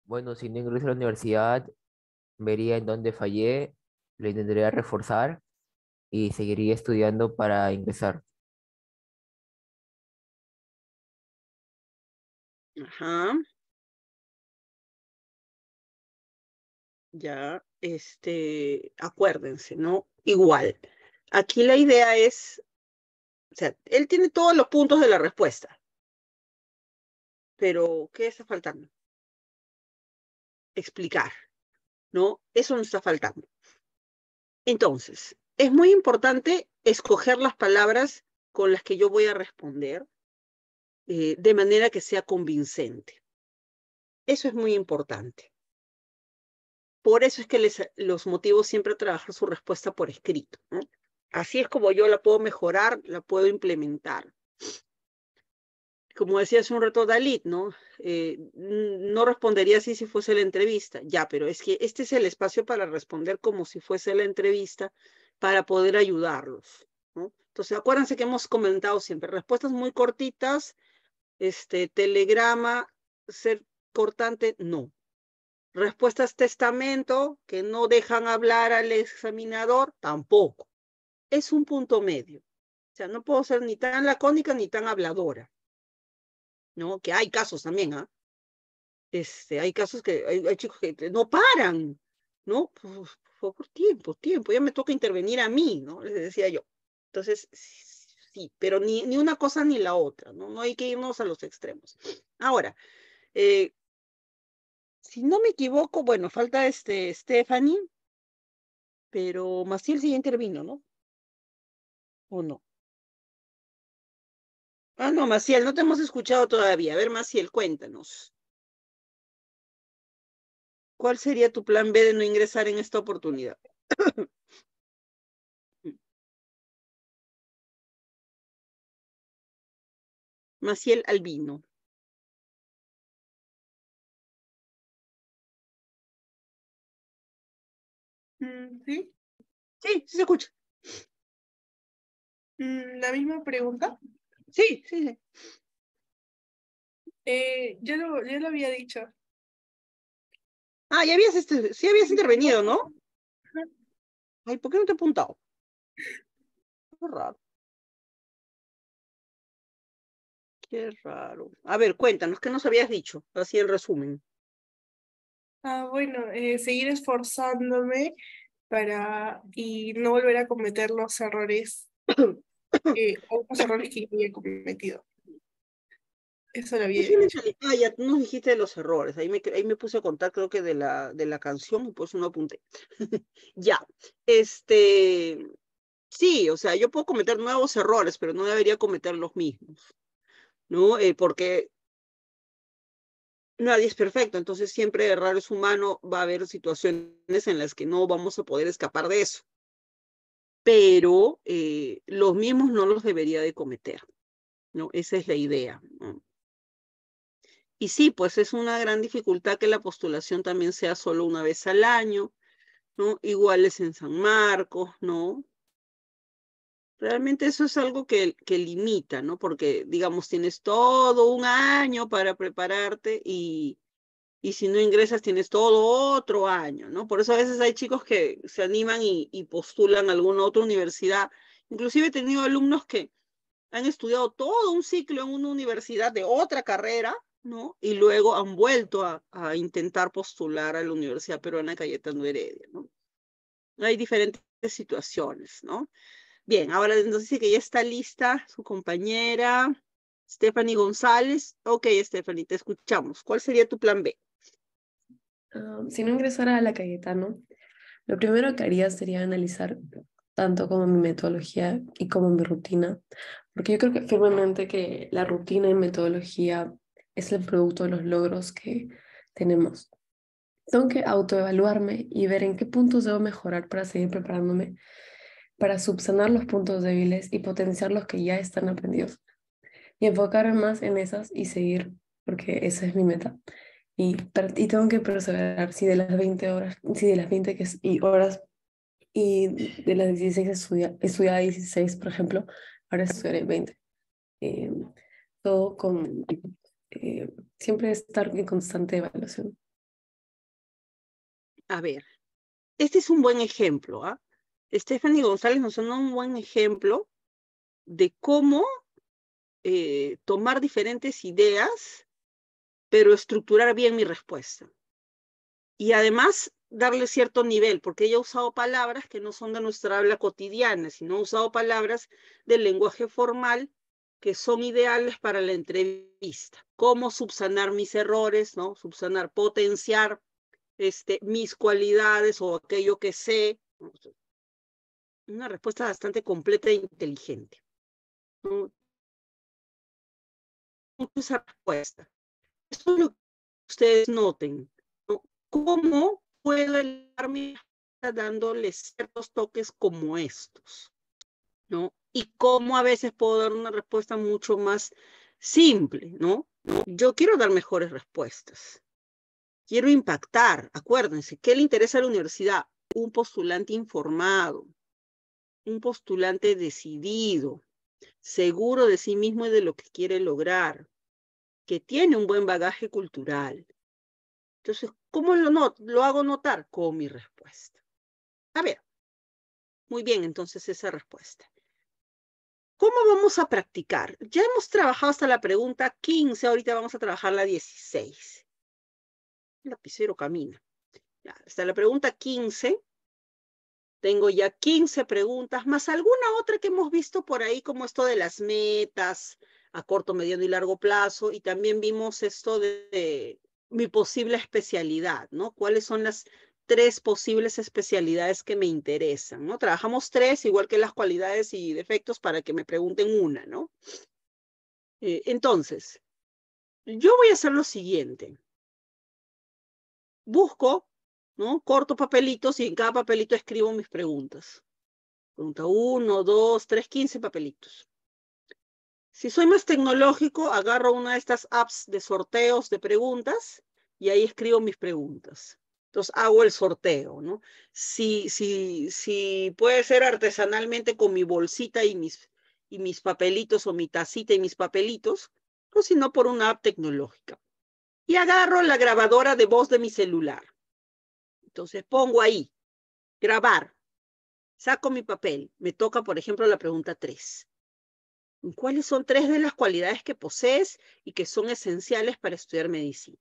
Bueno, si no ingreso a la universidad, vería en dónde fallé, lo intentaría reforzar y seguiría estudiando para ingresar. Ajá. Ya, este, acuérdense, ¿no? Igual. Aquí la idea es, o sea, él tiene todos los puntos de la respuesta, pero ¿qué está faltando? explicar, ¿no? Eso nos está faltando. Entonces, es muy importante escoger las palabras con las que yo voy a responder eh, de manera que sea convincente. Eso es muy importante. Por eso es que los motivos siempre a trabajar su respuesta por escrito. Así es como yo la puedo mejorar, la puedo implementar como decía hace un rato Dalit, ¿no? Eh, no respondería así si fuese la entrevista, ya, pero es que este es el espacio para responder como si fuese la entrevista, para poder ayudarlos, Entonces, acuérdense que hemos comentado siempre, respuestas muy cortitas, este, telegrama, ser cortante, no. Respuestas testamento, que no dejan hablar al examinador, tampoco. Es un punto medio. O sea, no puedo ser ni tan lacónica ni tan habladora. ¿no? Que hay casos también, ¿ah? Este, hay casos que hay, chicos que no paran, ¿no? Por, tiempo, tiempo, ya me toca intervenir a mí, ¿no? Les decía yo. Entonces, sí, pero ni, ni una cosa ni la otra, ¿no? No hay que irnos a los extremos. Ahora, eh, si no me equivoco, bueno, falta este Stephanie, pero Maciel sí intervino, ¿no? ¿O no? Ah, no, Maciel, no te hemos escuchado todavía. A ver, Maciel, cuéntanos. ¿Cuál sería tu plan B de no ingresar en esta oportunidad? *coughs* Maciel Albino. Mm, ¿Sí? Sí, sí se escucha. Mm, ¿La misma pregunta? Sí, sí, eh, yo, lo, lo había dicho. Ah, ya habías, este, sí habías intervenido, ¿no? Ay, ¿por qué no te he apuntado? Qué raro. Qué raro. A ver, cuéntanos, ¿qué nos habías dicho? Así el resumen. Ah, bueno, eh, seguir esforzándome para y no volver a cometer los errores eh, otros errores que yo había cometido. Eso era pues bien Ah, ya tú nos dijiste de los errores. Ahí me, ahí me puse a contar, creo que de la, de la canción, y por eso no apunté. *laughs* ya. Este. Sí, o sea, yo puedo cometer nuevos errores, pero no debería cometer los mismos. ¿No? Eh, porque nadie es perfecto, entonces siempre errar es humano, va a haber situaciones en las que no vamos a poder escapar de eso pero eh, los mismos no los debería de cometer. ¿no? Esa es la idea. ¿no? Y sí, pues es una gran dificultad que la postulación también sea solo una vez al año, ¿no? Iguales en San Marcos, ¿no? Realmente eso es algo que, que limita, ¿no? Porque, digamos, tienes todo un año para prepararte y, y si no ingresas tienes todo otro año, ¿no? Por eso a veces hay chicos que se animan y, postulan a alguna otra universidad. Inclusive he tenido alumnos que han estudiado todo un ciclo en una universidad de otra carrera, ¿no? Y luego han vuelto a, intentar postular a la Universidad Peruana Cayetano Heredia, ¿no? Hay diferentes situaciones, ¿no? Bien, ahora entonces dice que ya está lista su compañera Stephanie González. Ok, Stephanie, te escuchamos. ¿Cuál sería tu plan B? si no ingresara a la Cayetano, lo primero que haría sería analizar tanto como mi metodología y como mi rutina, porque yo creo que firmemente que la rutina y metodología es el producto de los logros que tenemos. Tengo que autoevaluarme y ver en qué puntos debo mejorar para seguir preparándome, para subsanar los puntos débiles y potenciar los que ya están aprendidos. Y enfocarme más en esas y seguir, porque esa es mi meta. Y, tengo que perseverar, si de las 20 horas, si de las 20 que, y horas y de las 16 estudia, estudiaba 16, por ejemplo, ahora estudiaré 20. Eh, todo con eh, siempre estar en constante evaluación. A ver, este es un buen ejemplo. ¿ah? Stephanie González nos sonó un buen ejemplo de cómo eh, tomar diferentes ideas pero estructurar bien mi respuesta. Y además darle cierto nivel, porque ella ha usado palabras que no son de nuestra habla cotidiana, sino ha usado palabras del lenguaje formal que son ideales para la entrevista. Cómo subsanar mis errores, ¿no? Subsanar, potenciar este, mis cualidades o aquello que sé. Una respuesta bastante completa e inteligente. esa respuesta. Esto es lo que ustedes noten. ¿Cómo puedo elevarme dándoles ciertos toques como estos? ¿No? Y cómo a veces puedo dar una respuesta mucho más simple, ¿no? ¿No? Yo quiero dar mejores respuestas. Quiero impactar. Acuérdense, ¿qué le interesa a la universidad? Un postulante informado, un postulante decidido, seguro de sí mismo y de lo que quiere lograr, que tiene un buen bagaje cultural. Entonces, ¿cómo lo, lo hago notar? Con mi respuesta. A ver, muy bien, entonces esa respuesta. ¿Cómo vamos a practicar? Ya hemos trabajado hasta la pregunta 15, ahorita vamos a trabajar la 16. El lapicero camina. hasta la pregunta 15. Tengo ya 15 preguntas, más alguna otra que hemos visto por ahí, como esto de las metas, a corto, mediano y largo plazo. Y también vimos esto de, mi posible especialidad, ¿no? ¿Cuáles son las tres posibles especialidades que me interesan, ¿no? Trabajamos tres, igual que las cualidades y defectos, para que me pregunten una, ¿no? Eh, entonces, yo voy a hacer lo siguiente. Busco, ¿no? Corto papelitos y en cada papelito escribo mis preguntas. Pregunta uno, dos, tres, quince papelitos. Si soy más tecnológico, agarro una de estas apps de sorteos de preguntas y ahí escribo mis preguntas. Entonces hago el sorteo, ¿no? Si, si, si puede ser artesanalmente con mi bolsita y mis, y mis papelitos o mi tacita y mis papelitos, o si no por una app tecnológica. Y agarro la grabadora de voz de mi celular. Entonces pongo ahí, grabar. Saco mi papel. Me toca, por ejemplo, la pregunta 3. ¿Cuáles son tres de las cualidades que posees y que son esenciales para estudiar medicina?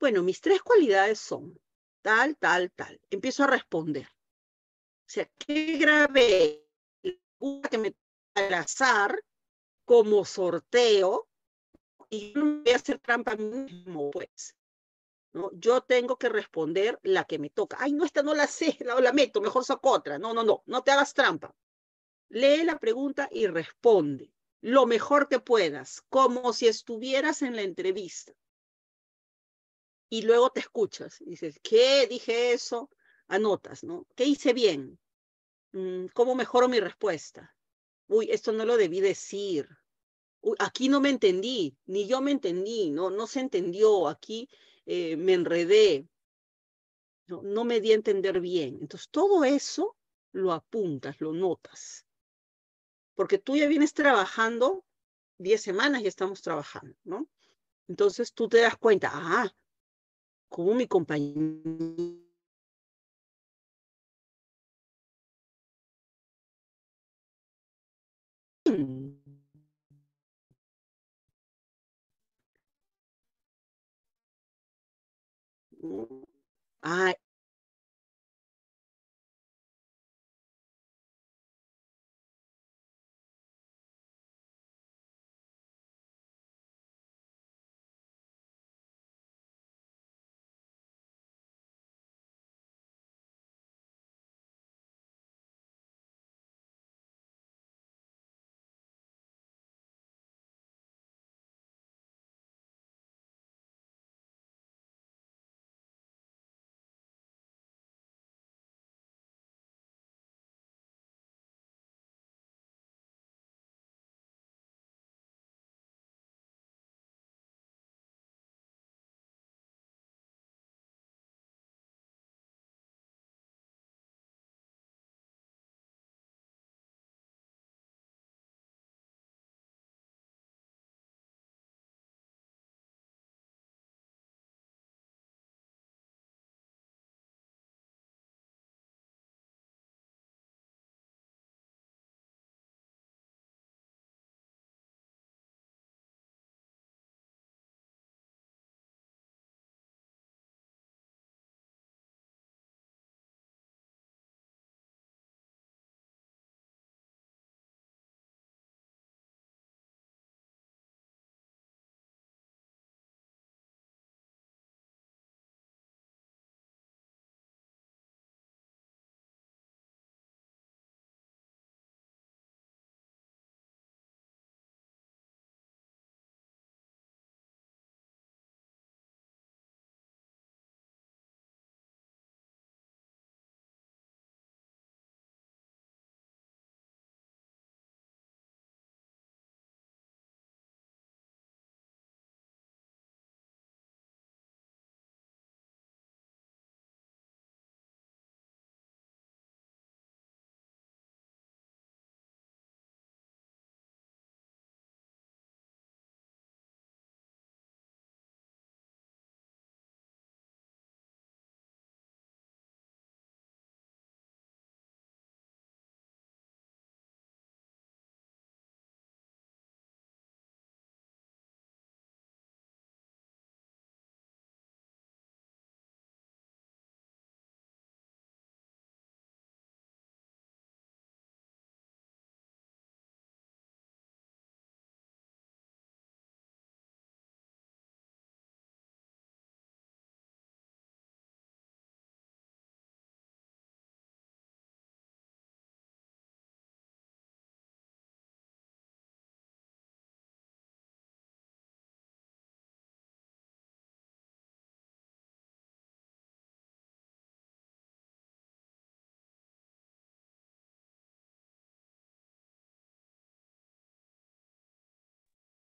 Bueno, mis tres cualidades son tal, tal, tal. Empiezo a responder. O sea, ¿qué grabé? que me al azar como sorteo y no voy a hacer trampa a mí mismo, pues. ¿no? Yo tengo que responder la que me toca. Ay, no, esta no la sé, *laughs* la, la meto, mejor saco otra. No, no, no, no te hagas trampa. Lee la pregunta y responde lo mejor que puedas, como si estuvieras en la entrevista. Y luego te escuchas. Y dices, ¿qué dije eso? Anotas, ¿no? ¿Qué hice bien? Mm, ¿Cómo mejoro mi respuesta? Uy, esto no lo debí decir. aquí no me entendí, ni yo me entendí, no, no se entendió, aquí eh, me enredé, no, no me di a entender bien. Entonces, todo eso lo apuntas, lo notas porque tú ya vienes trabajando 10 semanas y estamos trabajando, ¿no? Entonces tú te das cuenta, ah, como mi compañero. Ah,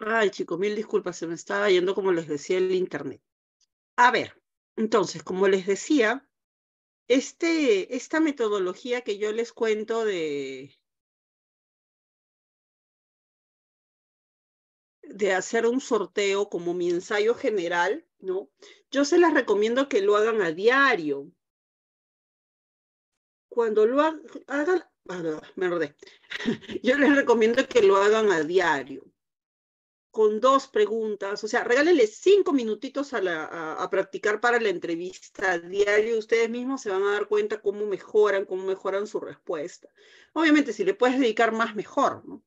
Ay, chicos, mil disculpas, se me estaba yendo como les decía el internet. A ver, entonces, como les decía, este, esta metodología que yo les cuento de, de hacer un sorteo como mi ensayo general, ¿no? Yo se las recomiendo que lo hagan a diario. Cuando lo hagan, ah, me *laughs* Yo les recomiendo que lo hagan a diario con dos preguntas, o sea, regálenle cinco minutitos a, la, a, practicar para la entrevista a diario, ustedes mismos se van a dar cuenta cómo mejoran, cómo mejoran su respuesta. Obviamente, si le puedes dedicar más, mejor, ¿no?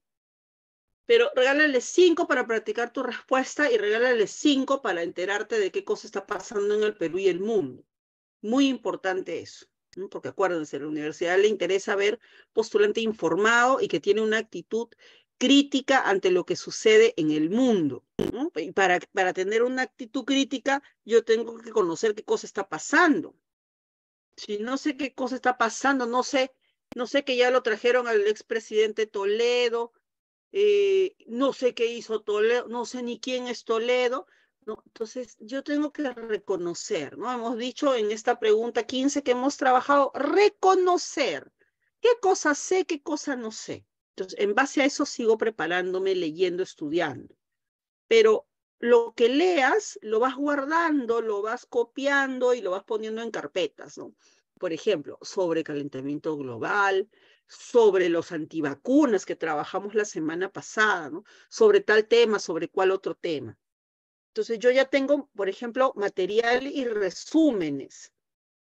Pero regálenle cinco para practicar tu respuesta y regálenle cinco para enterarte de qué cosa está pasando en el Perú y el mundo. Muy importante eso, porque acuérdense, a la universidad le interesa ver postulante informado y que tiene una actitud crítica ante lo que sucede en el mundo. Y para, para tener una actitud crítica, yo tengo que conocer qué cosa está pasando. Si no sé qué cosa está pasando, no sé, no sé que ya lo trajeron al expresidente Toledo, eh, no sé qué hizo Toledo, no sé ni quién es Toledo. No, entonces, yo tengo que reconocer, ¿no? Hemos dicho en esta pregunta 15 que hemos trabajado reconocer qué cosa sé, qué cosa no sé. Entonces, en base a eso sigo preparándome, leyendo, estudiando. Pero lo que leas lo vas guardando, lo vas copiando y lo vas poniendo en carpetas, ¿no? Por ejemplo, sobre calentamiento global, sobre los antivacunas que trabajamos la semana pasada, ¿no? Sobre tal tema, sobre cuál otro tema. Entonces yo ya tengo, por ejemplo, material y resúmenes,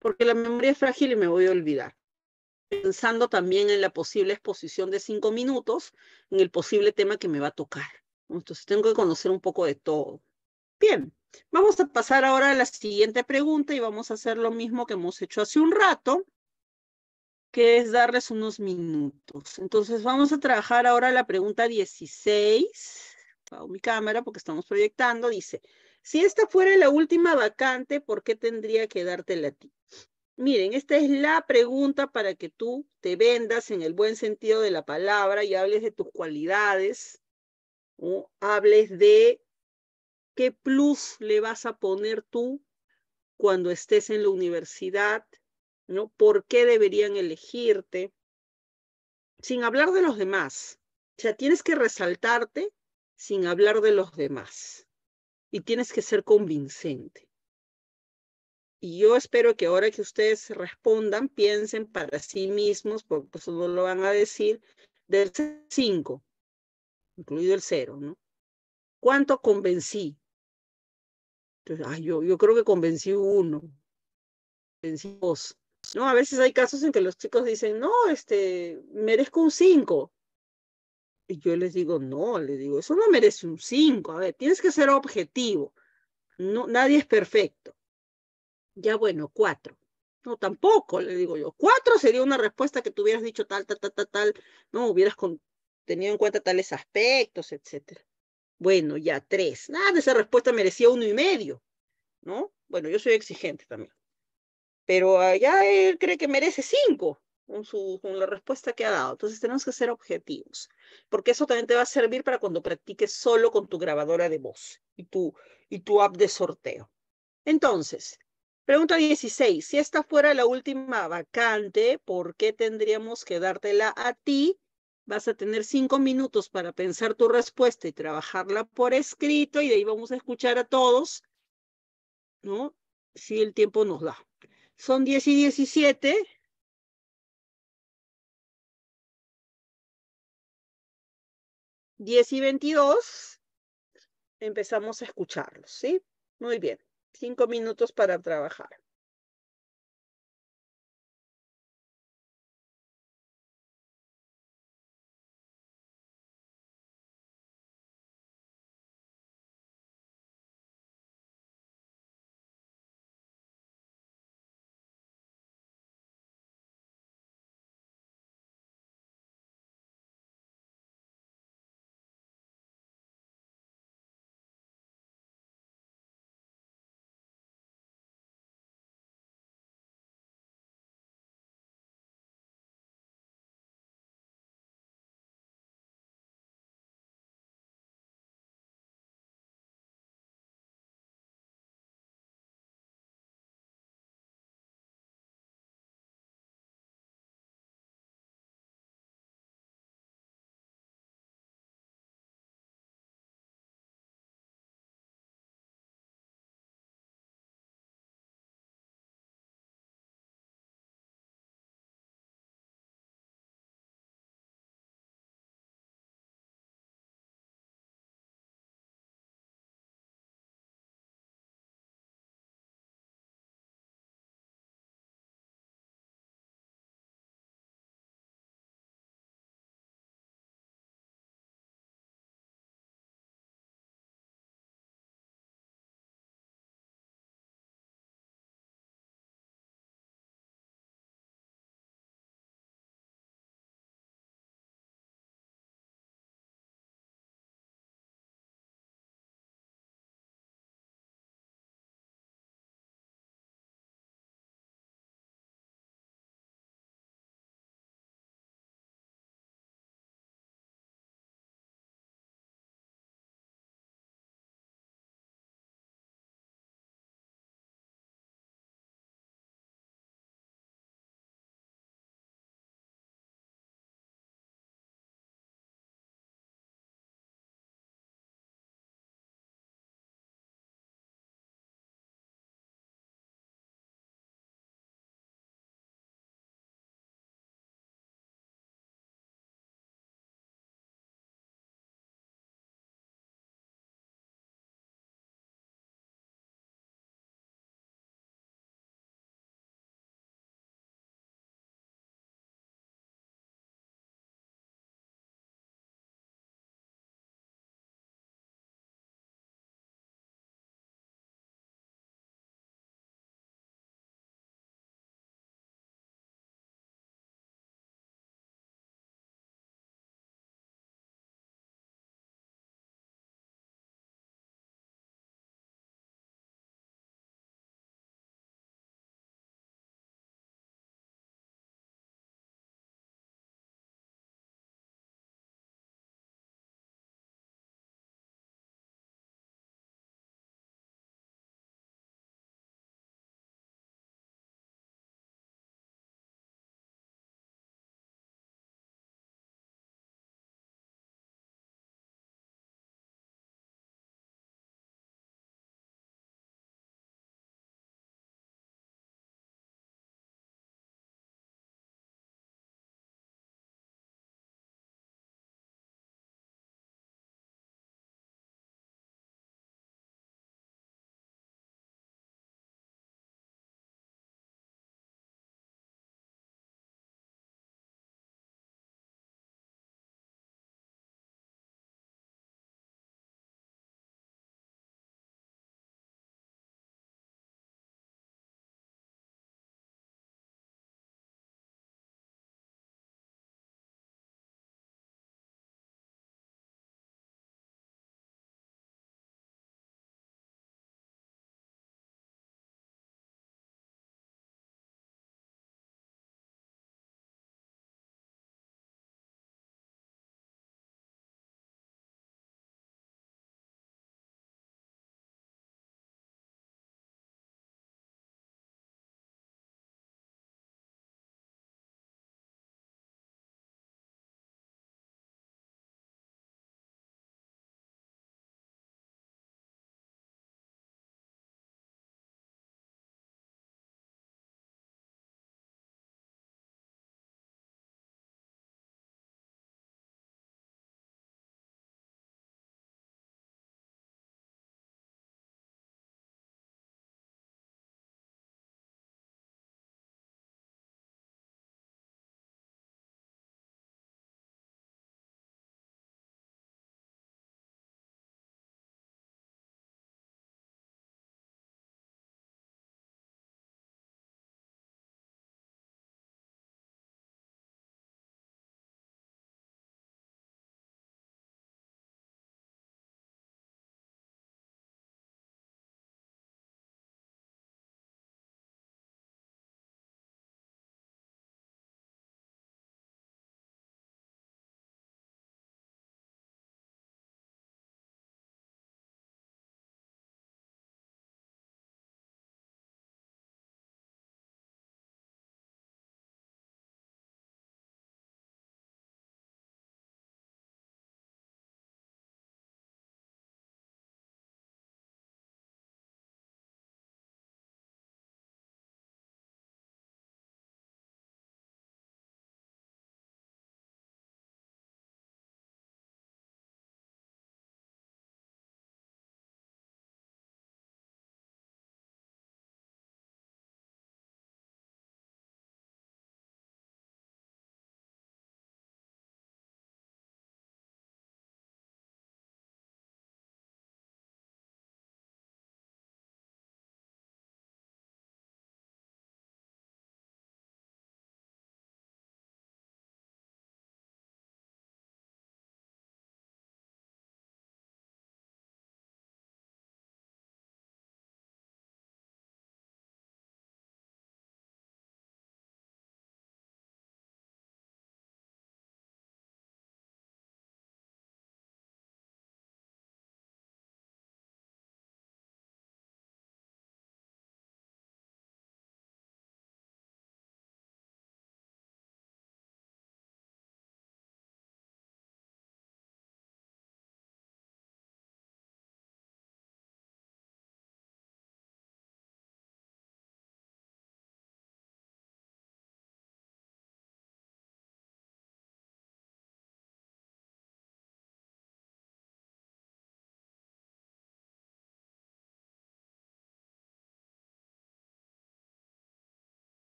porque la memoria es frágil y me voy a olvidar pensando también en la posible exposición de cinco minutos, en el posible tema que me va a tocar. Entonces tengo que conocer un poco de todo. Bien, vamos a pasar ahora a la siguiente pregunta y vamos a hacer lo mismo que hemos hecho hace un rato, que es darles unos minutos. Entonces vamos a trabajar ahora la pregunta 16. Pago mi cámara porque estamos proyectando. Dice, si esta fuera la última vacante, ¿por qué tendría que dártela a ti? Miren, esta es la pregunta para que tú te vendas en el buen sentido de la palabra y hables de tus cualidades, o hables de qué plus le vas a poner tú cuando estés en la universidad, ¿no? ¿Por qué deberían elegirte? Sin hablar de los demás. O sea, tienes que resaltarte sin hablar de los demás. Y tienes que ser convincente. Y yo espero que ahora que ustedes respondan, piensen para sí mismos, porque eso pues, no lo van a decir, del 5, incluido el 0, ¿no? ¿Cuánto convencí? Entonces, yo, yo creo que convencí uno, convencí dos. No, a veces hay casos en que los chicos dicen, no, este, merezco un 5. Y yo les digo, no, les digo, eso no merece un 5. A ver, tienes que ser objetivo. No, nadie es perfecto. Ya bueno, cuatro. No, tampoco, le digo yo. Cuatro sería una respuesta que tú hubieras dicho tal, tal, tal, tal, tal. No, hubieras tenido en cuenta tales aspectos, etcétera. Bueno, ya tres. Nada, esa respuesta merecía uno y medio, ¿no? Bueno, yo soy exigente también. Pero allá ah, él cree que merece cinco con, su, con la respuesta que ha dado. Entonces tenemos que ser objetivos, porque eso también te va a servir para cuando practiques solo con tu grabadora de voz y tu, y tu app de sorteo. Entonces, Pregunta 16. Si esta fuera la última vacante, ¿por qué tendríamos que dártela a ti? Vas a tener cinco minutos para pensar tu respuesta y trabajarla por escrito y de ahí vamos a escuchar a todos, ¿no? Si el tiempo nos da. Son diez y diecisiete. Diez y veintidós, empezamos a escucharlos, ¿sí? Muy bien cinco minutos para trabajar.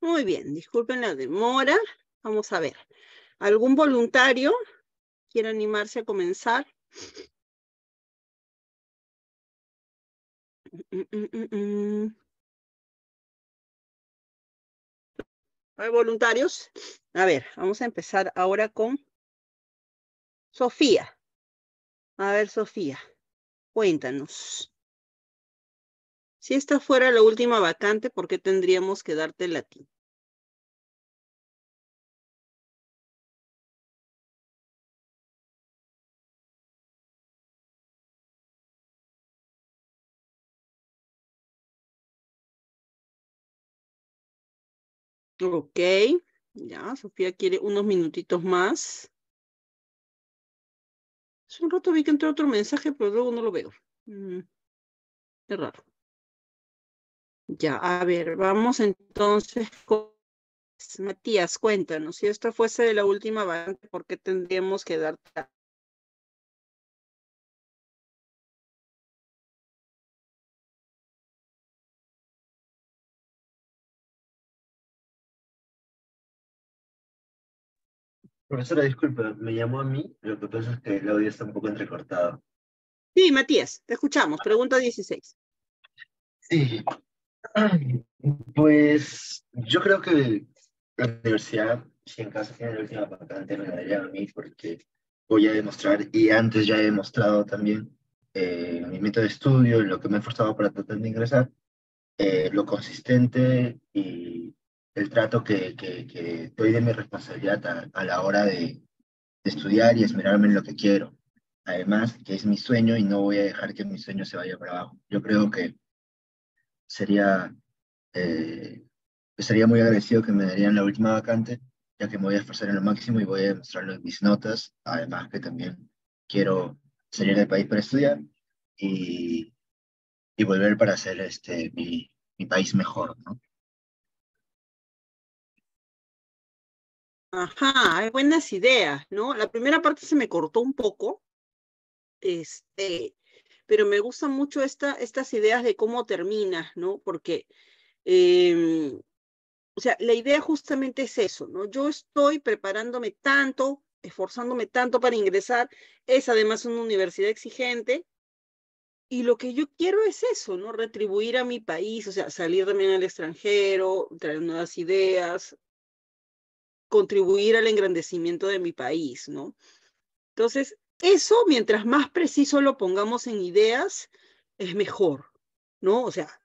Muy bien, disculpen la demora. Vamos a ver. ¿Algún voluntario quiere animarse a comenzar? ¿Hay voluntarios? A ver, vamos a empezar ahora con Sofía. A ver, Sofía, cuéntanos. Si esta fuera la última vacante, ¿por qué tendríamos que dártela a ti? Ok, ya, Sofía quiere unos minutitos más. Hace un rato vi que entró otro mensaje, pero luego no lo veo. Es mm, raro. Ya, a ver, vamos entonces con Matías, cuéntanos, si esto fuese la última variante, ¿por qué tendríamos que dar Profesora, disculpa, me llamó a mí, lo que pasa es que el audio está un poco entrecortado. Sí, Matías, te escuchamos. Pregunta 16. Sí, *clears throat* Pues yo creo que la universidad, si en casa tiene la última vacante, me daría a mí porque voy a demostrar y antes ya he demostrado también eh, mi método de estudio, lo que me he esforzado para tratar de ingresar, eh, lo consistente y el trato que, que, doy de mi responsabilidad a, la hora de, de estudiar y esmerarme en lo que quiero. Además, que es mi sueño y no voy a dejar que mi sueño se vaya para abajo. Yo creo que sería, eh, muy agradecido que me darían la última vacante, ya que me voy a esforzar en lo máximo y voy a demostrarlo mis notas, además que también quiero salir del país para estudiar y, y volver para hacer este, mi, mi país mejor, ¿no? Ajá, hay buenas ideas, ¿no? La primera parte se me cortó un poco, este, pero me gustan mucho estas ideas de cómo termina, ¿no? Porque, em, o sea, la idea justamente es eso, ¿no? Yo estoy preparándome tanto, esforzándome tanto para ingresar, es además una universidad exigente, y lo que yo quiero es eso, ¿no? Retribuir a mi país, o sea, salir también al extranjero, traer nuevas ideas, contribuir al engrandecimiento de mi país, ¿no? Entonces, eso, mientras más preciso lo pongamos en ideas, es mejor, ¿no? O sea,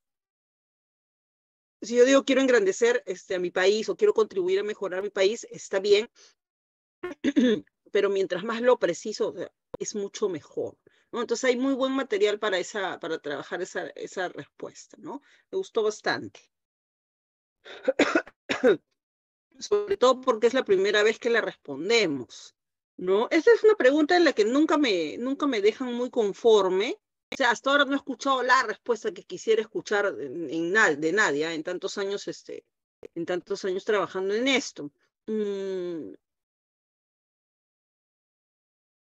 si yo digo quiero engrandecer este, a mi país o quiero contribuir a mejorar mi país, está bien, *clears throat* pero mientras más lo preciso, es mucho mejor. ¿no? Entonces hay muy buen material para, esa, para trabajar esa, esa respuesta, ¿no? Me gustó bastante. *clears throat* Sobre todo porque es la primera vez que la respondemos. ¿no? Esa es una pregunta en la que nunca me, nunca me dejan muy conforme. O sea, hasta ahora no he escuchado la respuesta que quisiera escuchar en, de nadie ¿ah? en tantos años, este, en tantos años trabajando en esto. Mm.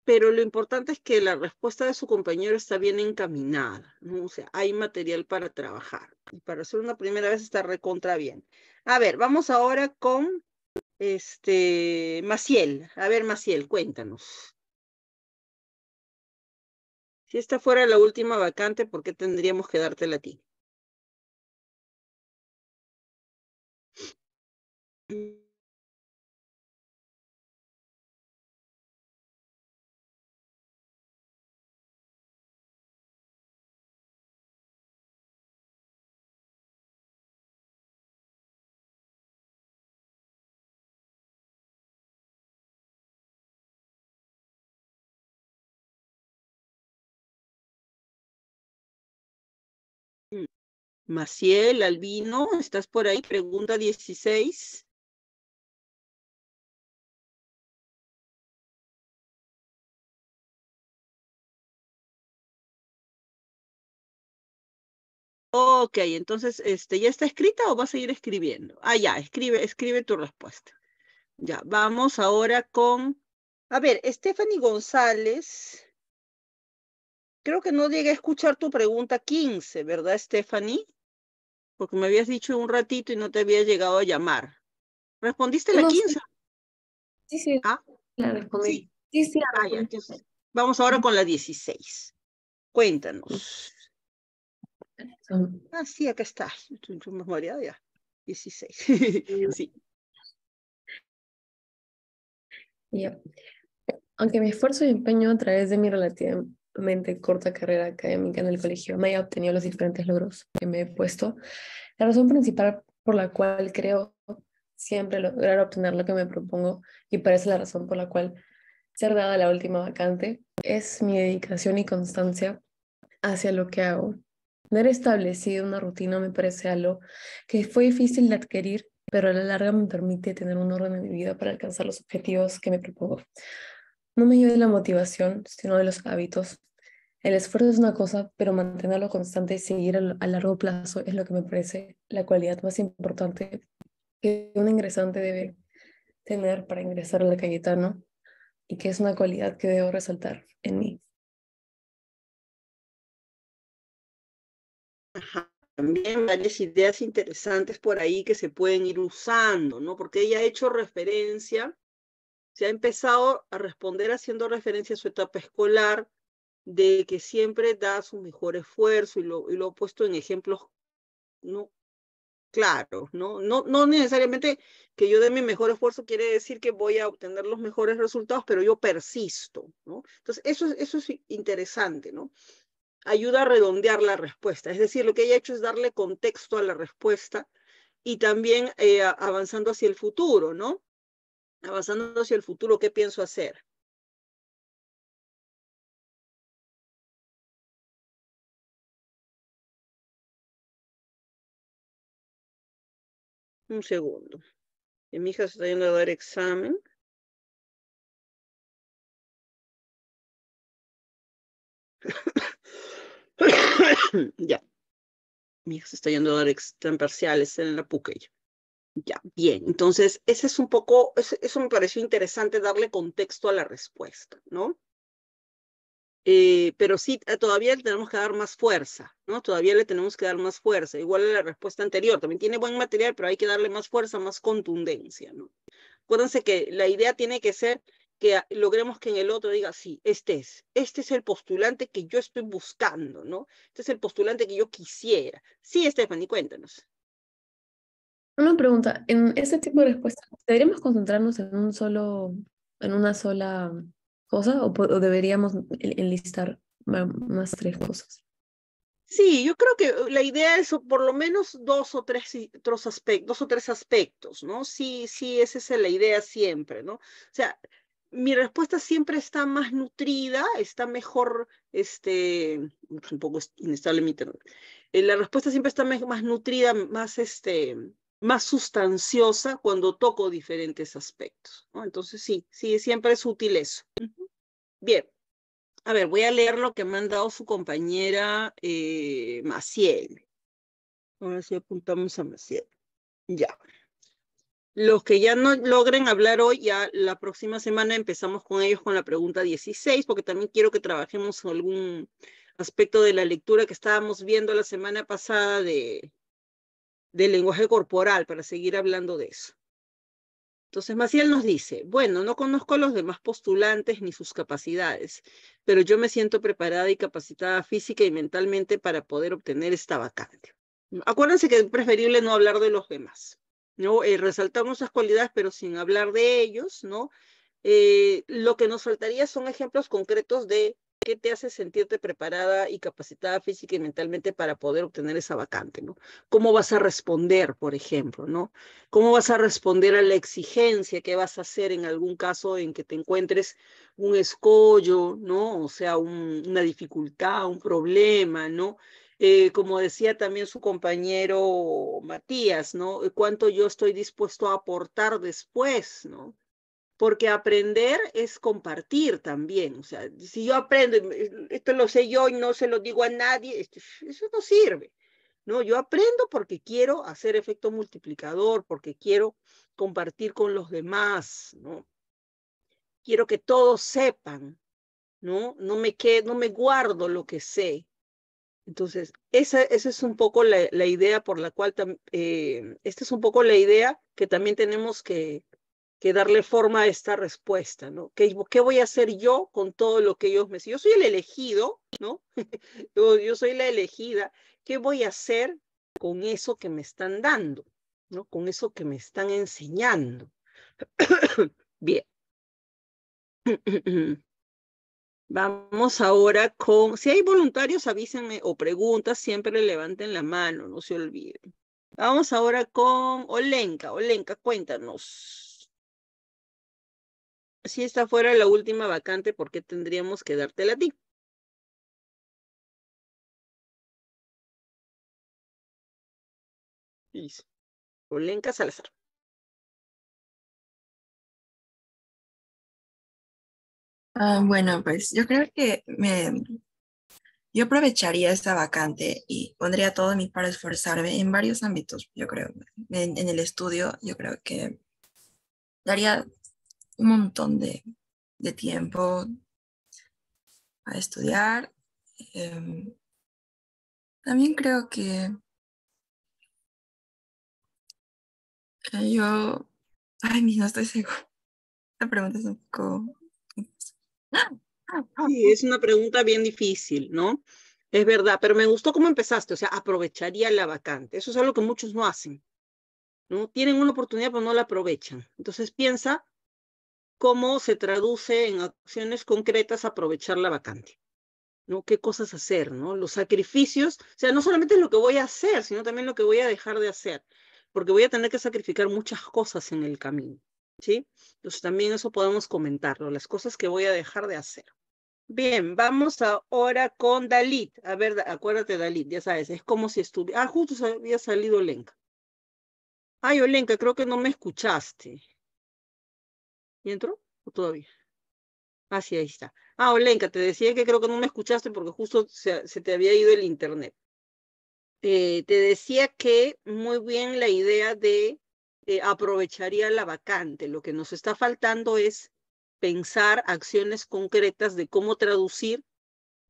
Pero lo importante es que la respuesta de su compañero está bien encaminada, ¿no? O sea, hay material para trabajar. Y para hacer una primera vez está recontra bien. A ver, vamos ahora con este, Maciel, a ver, Maciel, cuéntanos. Si esta fuera la última vacante, ¿por qué tendríamos que dártela a ti? Maciel, Albino, ¿estás por ahí? Pregunta 16. Ok, entonces, este, ¿ya está escrita o vas a seguir escribiendo? Ah, ya, escribe, escribe tu respuesta. Ya, vamos ahora con, a ver, Stephanie González, creo que no llegué a escuchar tu pregunta 15, ¿verdad, Stephanie? Porque me habías dicho un ratito y no te había llegado a llamar. ¿Respondiste la 15? Sí, sí. ¿Ah? La Sí, sí. Ah, vamos ahora con la 16. Cuéntanos. Ah, sí, acá está. en su memoria ya. 16. sí. *laughs* Aunque mi esfuerzo y empeño a través de mi relativa corta carrera académica en el colegio me haya obtenido los diferentes logros que me he puesto. La razón principal por la cual creo siempre lograr obtener lo que me propongo y parece la razón por la cual ser dada la última vacante es mi dedicación y constancia hacia lo que hago. Tener establecido una rutina me parece algo que fue difícil de adquirir, pero a la larga me permite tener un orden en mi vida para alcanzar los objetivos que me propongo. No me ayuda la motivación, sino de los hábitos. El esfuerzo es una cosa, pero mantenerlo constante y seguir a largo plazo es lo que me parece la cualidad más importante que un ingresante debe tener para ingresar a la Cayetano y que es una cualidad que debo resaltar en mí. también varias ideas interesantes por ahí que se pueden ir usando, ¿no? Porque ella ha hecho referencia ha empezado a responder haciendo referencia a su etapa escolar, de que siempre da su mejor esfuerzo y lo, y he puesto en ejemplos no claros, ¿no? ¿no? No necesariamente que yo dé mi mejor esfuerzo quiere decir que voy a obtener los mejores resultados, pero yo persisto, ¿no? Entonces, eso, eso es interesante, ¿no? Ayuda a redondear la respuesta, es decir, lo que ella ha hecho es darle contexto a la respuesta y también eh, avanzando hacia el futuro, ¿no? avanzando hacia el futuro, ¿qué pienso hacer? Un segundo. Eh, mi hija se está yendo a dar examen. *coughs* ya. Mi hija se está yendo a dar examen parciales en la ya. Ya, bien. Entonces, ese es un poco, eso me pareció interesante darle contexto a la respuesta, ¿no? Eh, pero sí, eh, todavía le tenemos que dar más fuerza, ¿no? Todavía le tenemos que dar más fuerza, igual a la respuesta anterior, también tiene buen material, pero hay que darle más fuerza, más contundencia, ¿no? Acuérdense que la idea tiene que ser que logremos que en el otro diga, sí, este es, este es el postulante que yo estoy buscando, ¿no? Este es el postulante que yo quisiera. Sí, Stephanie, cuéntanos. Una pregunta, en ese tipo de respuestas, ¿deberíamos concentrarnos en un solo, en una sola cosa o, deberíamos enlistar más tres cosas? Sí, yo creo que uh, la idea es por lo menos dos o tres, aspectos, o tres aspectos, ¿no? Sí, sí, esa es la idea siempre, ¿no? O sea, mi respuesta siempre está más nutrida, está mejor, este, pues, un poco inestable mi internet. Eh, la respuesta siempre está más nutrida, más, este, más sustanciosa cuando toco diferentes aspectos. ¿no? Entonces, sí, sí, siempre es útil eso. Bien, a ver, voy a leer lo que me ha mandado su compañera eh, Maciel. Ahora sí apuntamos a Maciel. Ya. Los que ya no logren hablar hoy, ya la próxima semana empezamos con ellos con la pregunta 16, porque también quiero que trabajemos algún aspecto de la lectura que estábamos viendo la semana pasada de, del lenguaje corporal, para seguir hablando de eso. Entonces Maciel nos dice, bueno, no conozco a los demás postulantes ni sus capacidades, pero yo me siento preparada y capacitada física y mentalmente para poder obtener esta vacante. Acuérdense que es preferible no hablar de los demás, ¿no? Eh, resaltamos las cualidades, pero sin hablar de ellos, ¿no? Eh, lo que nos faltaría son ejemplos concretos de qué te hace sentirte preparada y capacitada física y mentalmente para poder obtener esa vacante, ¿no? ¿Cómo vas a responder, por ejemplo, ¿no? ¿Cómo vas a responder a la exigencia que vas a hacer en algún caso en que te encuentres un escollo, ¿no? O sea, una dificultad, un problema, ¿no? Eh, como decía también su compañero Matías, ¿no? ¿Cuánto yo estoy dispuesto a aportar después, ¿no? porque aprender es compartir también. O sea, si yo aprendo, eh, esto lo sé yo y no se lo digo a nadie, eso no sirve. No, yo aprendo porque quiero hacer efecto multiplicador, porque quiero compartir con los demás, ¿no? Quiero que todos sepan, ¿no? No me, quedo, no me guardo lo que sé. Entonces, esa, esa es un poco la, la idea por la cual, eh, esta es un poco la idea que también tenemos que, que darle forma a esta respuesta, ¿no? ¿Qué, voy a hacer yo con todo lo que ellos me... Yo soy el elegido, ¿no? *laughs* yo, soy la elegida. ¿Qué voy a hacer con eso que me están dando, ¿no? Con eso que me están enseñando. *coughs* Bien. *coughs* Vamos ahora con, si hay voluntarios, avísenme o preguntas, siempre levanten la mano, no se olviden. Vamos ahora con Olenka. Olenka, cuéntanos si esta fuera la última vacante, ¿por qué tendríamos que dártela a ti? Dice, Olenka Salazar. Ah, bueno, pues yo creo que me, yo aprovecharía esta vacante y pondría todo mi para esforzarme en varios ámbitos, yo creo. en el estudio, yo creo que daría un montón de, tiempo a estudiar. Em, también creo que yo, ay, no estoy segura. La pregunta es un poco... es una pregunta bien difícil, ¿no? Es verdad, pero me gustó cómo empezaste, o sea, aprovecharía la vacante. Eso es algo que muchos no hacen, ¿no? Tienen una oportunidad, pero no la aprovechan. Entonces piensa cómo se traduce en acciones concretas aprovechar la vacante. ¿no? ¿Qué cosas hacer? ¿no? Los sacrificios, o sea, no solamente lo que voy a hacer, sino también lo que voy a dejar de hacer, porque voy a tener que sacrificar muchas cosas en el camino, ¿sí? Entonces también eso podemos comentarlo, las cosas que voy a dejar de hacer. Bien, vamos ahora con Dalit. A ver, acuérdate, Dalit, ya sabes, es como si estuviera... Ah, justo había salido Lenka. Ay, Olenka, creo que no me escuchaste. ¿Y entró? ¿O todavía? Ah, ahí está. Ah, Olenka, te decía que creo que no me escuchaste porque justo se, te había ido el internet. Eh, te decía que muy bien la idea de eh, aprovecharía la vacante. Lo que nos está faltando es pensar acciones concretas de cómo traducir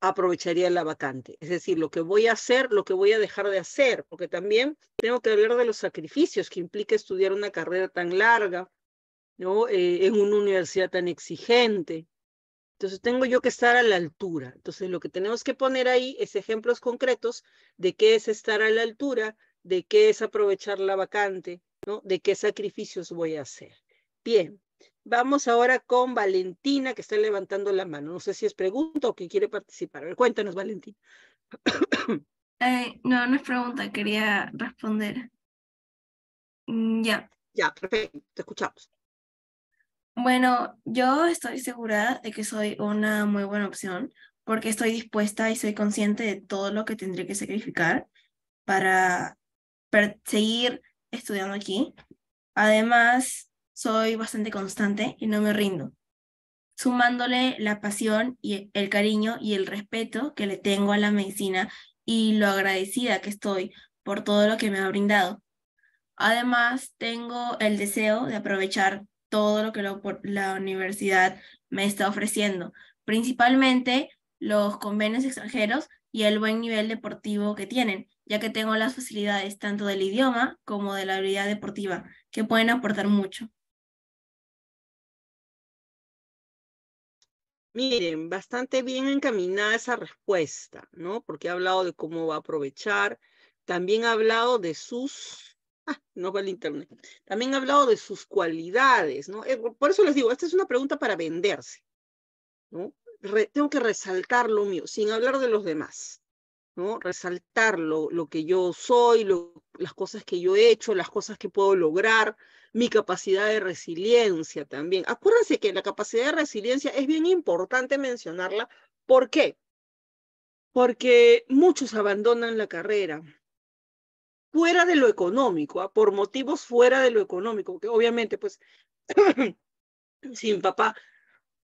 aprovecharía la vacante. Es decir, lo que voy a hacer, lo que voy a dejar de hacer, porque también tengo que hablar de los sacrificios que implica estudiar una carrera tan larga, ¿no? en eh, una universidad tan exigente. Entonces tengo yo que estar a la altura. Entonces lo que tenemos que poner ahí es ejemplos concretos de qué es estar a la altura, de qué es aprovechar la vacante, ¿no? De qué sacrificios voy a hacer. Bien, vamos ahora con Valentina que está levantando la mano. No sé si es pregunta o que quiere participar. cuéntanos, Valentina. *coughs* Eh, no, no es pregunta, quería responder. Mm, ya. Ya, perfecto, te escuchamos. Bueno, yo estoy segura de que soy una muy buena opción porque estoy dispuesta y soy consciente de todo lo que tendría que sacrificar para, para seguir estudiando aquí. Además, soy bastante constante y no me rindo, sumándole la pasión y el cariño y el respeto que le tengo a la medicina y lo agradecida que estoy por todo lo que me ha brindado. Además, tengo el deseo de aprovechar todo lo que la universidad me está ofreciendo, principalmente los convenios extranjeros y el buen nivel deportivo que tienen, ya que tengo las facilidades tanto del idioma como de la habilidad deportiva, que pueden aportar mucho. Miren, bastante bien encaminada esa respuesta, ¿no? Porque ha hablado de cómo va a aprovechar, también ha hablado de sus Ah, no va el internet. También ha hablado de sus cualidades, ¿no? Eh, por eso les digo, esta es una pregunta para venderse, ¿no? tengo que resaltar lo mío, sin hablar de los demás, ¿no? Resaltar lo, lo que yo soy, lo, las cosas que yo he hecho, las cosas que puedo lograr, mi capacidad de resiliencia también. Acuérdense que la capacidad de resiliencia es bien importante mencionarla. ¿Por qué? Porque muchos abandonan la carrera, fuera de lo económico, ¿ah? por motivos fuera de lo económico, que obviamente, pues, *coughs* sin papá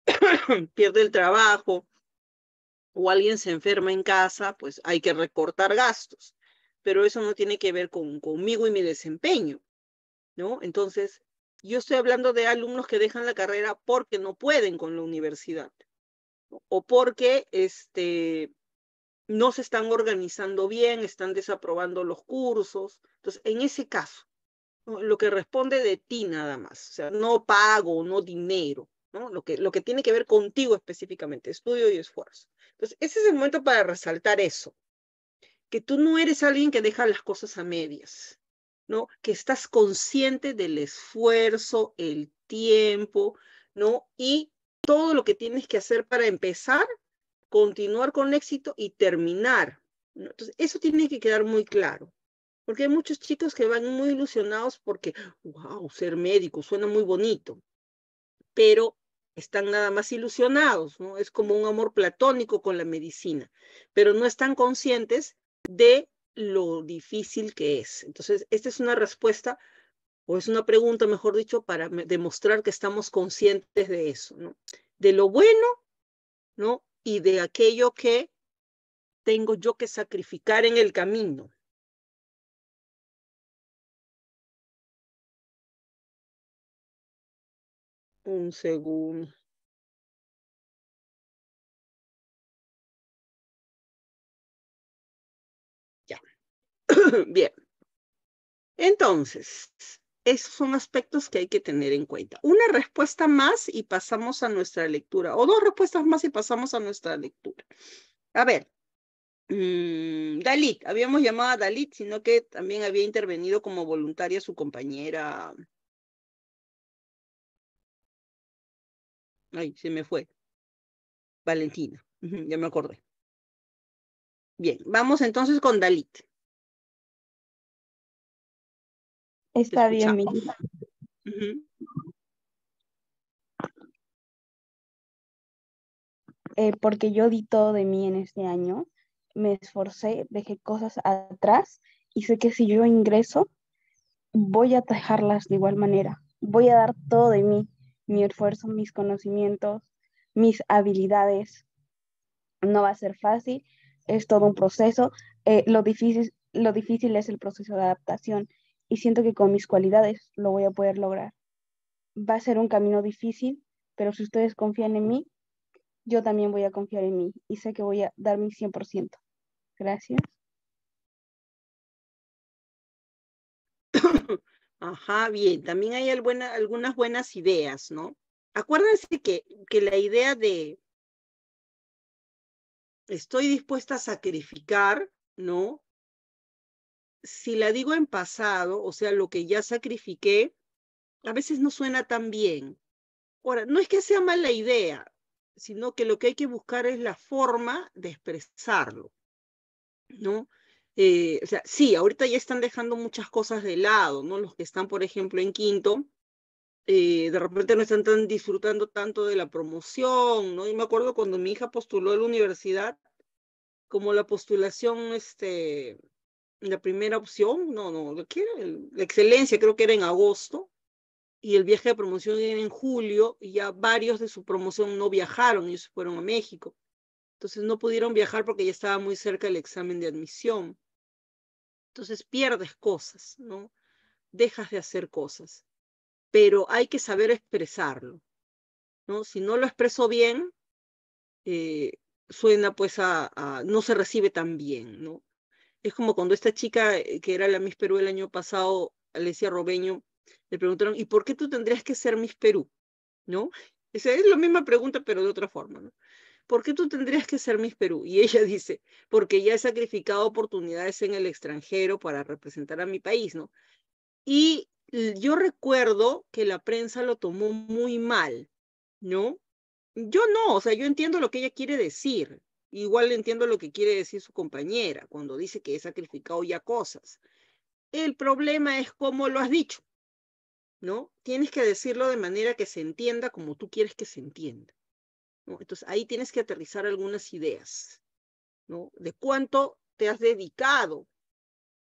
*coughs* pierde el trabajo o alguien se enferma en casa, pues hay que recortar gastos, pero eso no tiene que ver con, conmigo y mi desempeño, ¿no? Entonces, yo estoy hablando de alumnos que dejan la carrera porque no pueden con la universidad o porque este, no se están organizando bien, están desaprobando los cursos. Entonces, en ese caso, lo que responde de ti nada más, o sea, no pago, no dinero, ¿no? Lo, que, lo que tiene que ver contigo específicamente, estudio y esfuerzo. Entonces, ese es el momento para resaltar eso, que tú no eres alguien que deja las cosas a medias, ¿no? Que estás consciente del esfuerzo, el tiempo, ¿no? Y todo lo que tienes que hacer para empezar continuar con éxito y terminar. Entonces, eso tiene que quedar muy claro. Porque hay muchos chicos que van muy ilusionados porque, wow, ser médico suena muy bonito, pero están nada más ilusionados, ¿no? Es como un amor platónico con la medicina, pero no están conscientes de lo difícil que es. Entonces, esta es una respuesta o es una pregunta, mejor dicho, para demostrar que estamos conscientes de eso, ¿no? De lo bueno, ¿no? y de aquello que tengo yo que sacrificar en el camino. Un segundo. Ya. *coughs* Bien. Entonces, esos son aspectos que hay que tener en cuenta. Una respuesta más y pasamos a nuestra lectura, o dos respuestas más y pasamos a nuestra lectura. A ver, mm, Dalit, habíamos llamado a Dalit, sino que también había intervenido como voluntaria su compañera. Ay, se me fue. Valentina, ya me acordé. Bien, vamos entonces con Dalit. Está bien, mi hija. Eh, porque yo di todo de mí en este año, me esforcé, dejé cosas atrás y sé que si yo ingreso, voy a dejarlas de igual manera. Voy a dar todo de mí, mi esfuerzo, mis conocimientos, mis habilidades. No va a ser fácil, es todo un proceso. Eh, lo, difícil, lo difícil es el proceso de adaptación y siento que con mis cualidades lo voy a poder lograr. Va a ser un camino difícil, pero si ustedes confían en mí, yo también voy a confiar en mí y sé que voy a dar mi 100%. Gracias. *coughs* Ajá, bien, también hay algunas buenas ideas, ¿no? Acuérdense que la idea de estoy dispuesta a sacrificar, ¿no? si la digo en pasado, o sea, lo que ya sacrifiqué, a veces no suena tan bien. Ahora, no es que sea mala idea, sino que lo que hay que buscar es la forma de expresarlo, ¿no? Eh, o sea, sí, ahorita ya están dejando muchas cosas de lado, ¿no? Los que están, por ejemplo, en quinto, eh, de repente no están tan disfrutando tanto de la promoción, ¿no? Y me acuerdo cuando mi hija postuló a la universidad, como la postulación este, la primera opción, no, no, la excelencia creo que era en agosto y el viaje de promoción era en julio y ya varios de su promoción no viajaron, ellos fueron a México. Entonces no pudieron viajar porque ya estaba muy cerca el examen de admisión. Entonces pierdes cosas, ¿no? Dejas de hacer cosas, pero hay que saber expresarlo, ¿no? Si no lo expreso bien, eh, suena pues a, a, no se recibe tan bien, ¿no? Es como cuando esta chica, eh, que era la Miss Perú el año pasado, Alicia Robeño, le preguntaron, ¿y por qué tú tendrías que ser Miss Perú? ¿No? Esa es la misma pregunta, pero de otra forma, ¿no? ¿Por qué tú tendrías que ser Miss Perú? Y ella *laughs* dice, porque ya he sacrificado oportunidades en el extranjero para representar a mi país, ¿no? Y yo recuerdo que la prensa lo tomó muy mal, ¿no? Yo no, o sea, yo entiendo lo que ella quiere decir, Igual entiendo lo que quiere decir su compañera cuando dice que he sacrificado ya cosas. El problema es cómo lo has dicho, ¿no? Tienes que decirlo de manera que se entienda como tú quieres que se entienda. ¿no? Entonces ahí tienes que aterrizar algunas ideas, ¿no? De cuánto te has dedicado,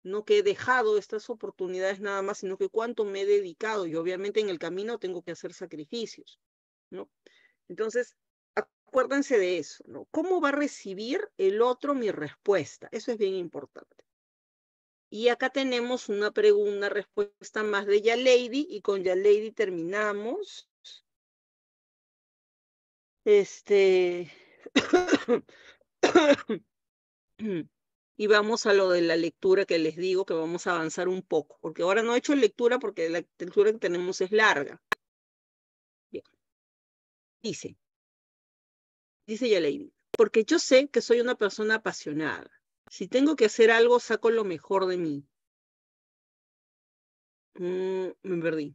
no que he dejado estas oportunidades nada más, sino que cuánto me he dedicado y obviamente en el camino tengo que hacer sacrificios, ¿no? Entonces, acuérdense de eso, ¿no? ¿Cómo va a recibir el otro mi respuesta? Eso es bien importante. Y acá tenemos una pregunta, respuesta más de Lady y con Lady terminamos. Este. *coughs* y vamos a lo de la lectura que les digo que vamos a avanzar un poco, porque ahora no he hecho lectura porque la lectura que tenemos es larga. Bien. Dice, dice lady porque yo sé que soy una persona apasionada. Si tengo que hacer algo, saco lo mejor de mí. Mm, me perdí.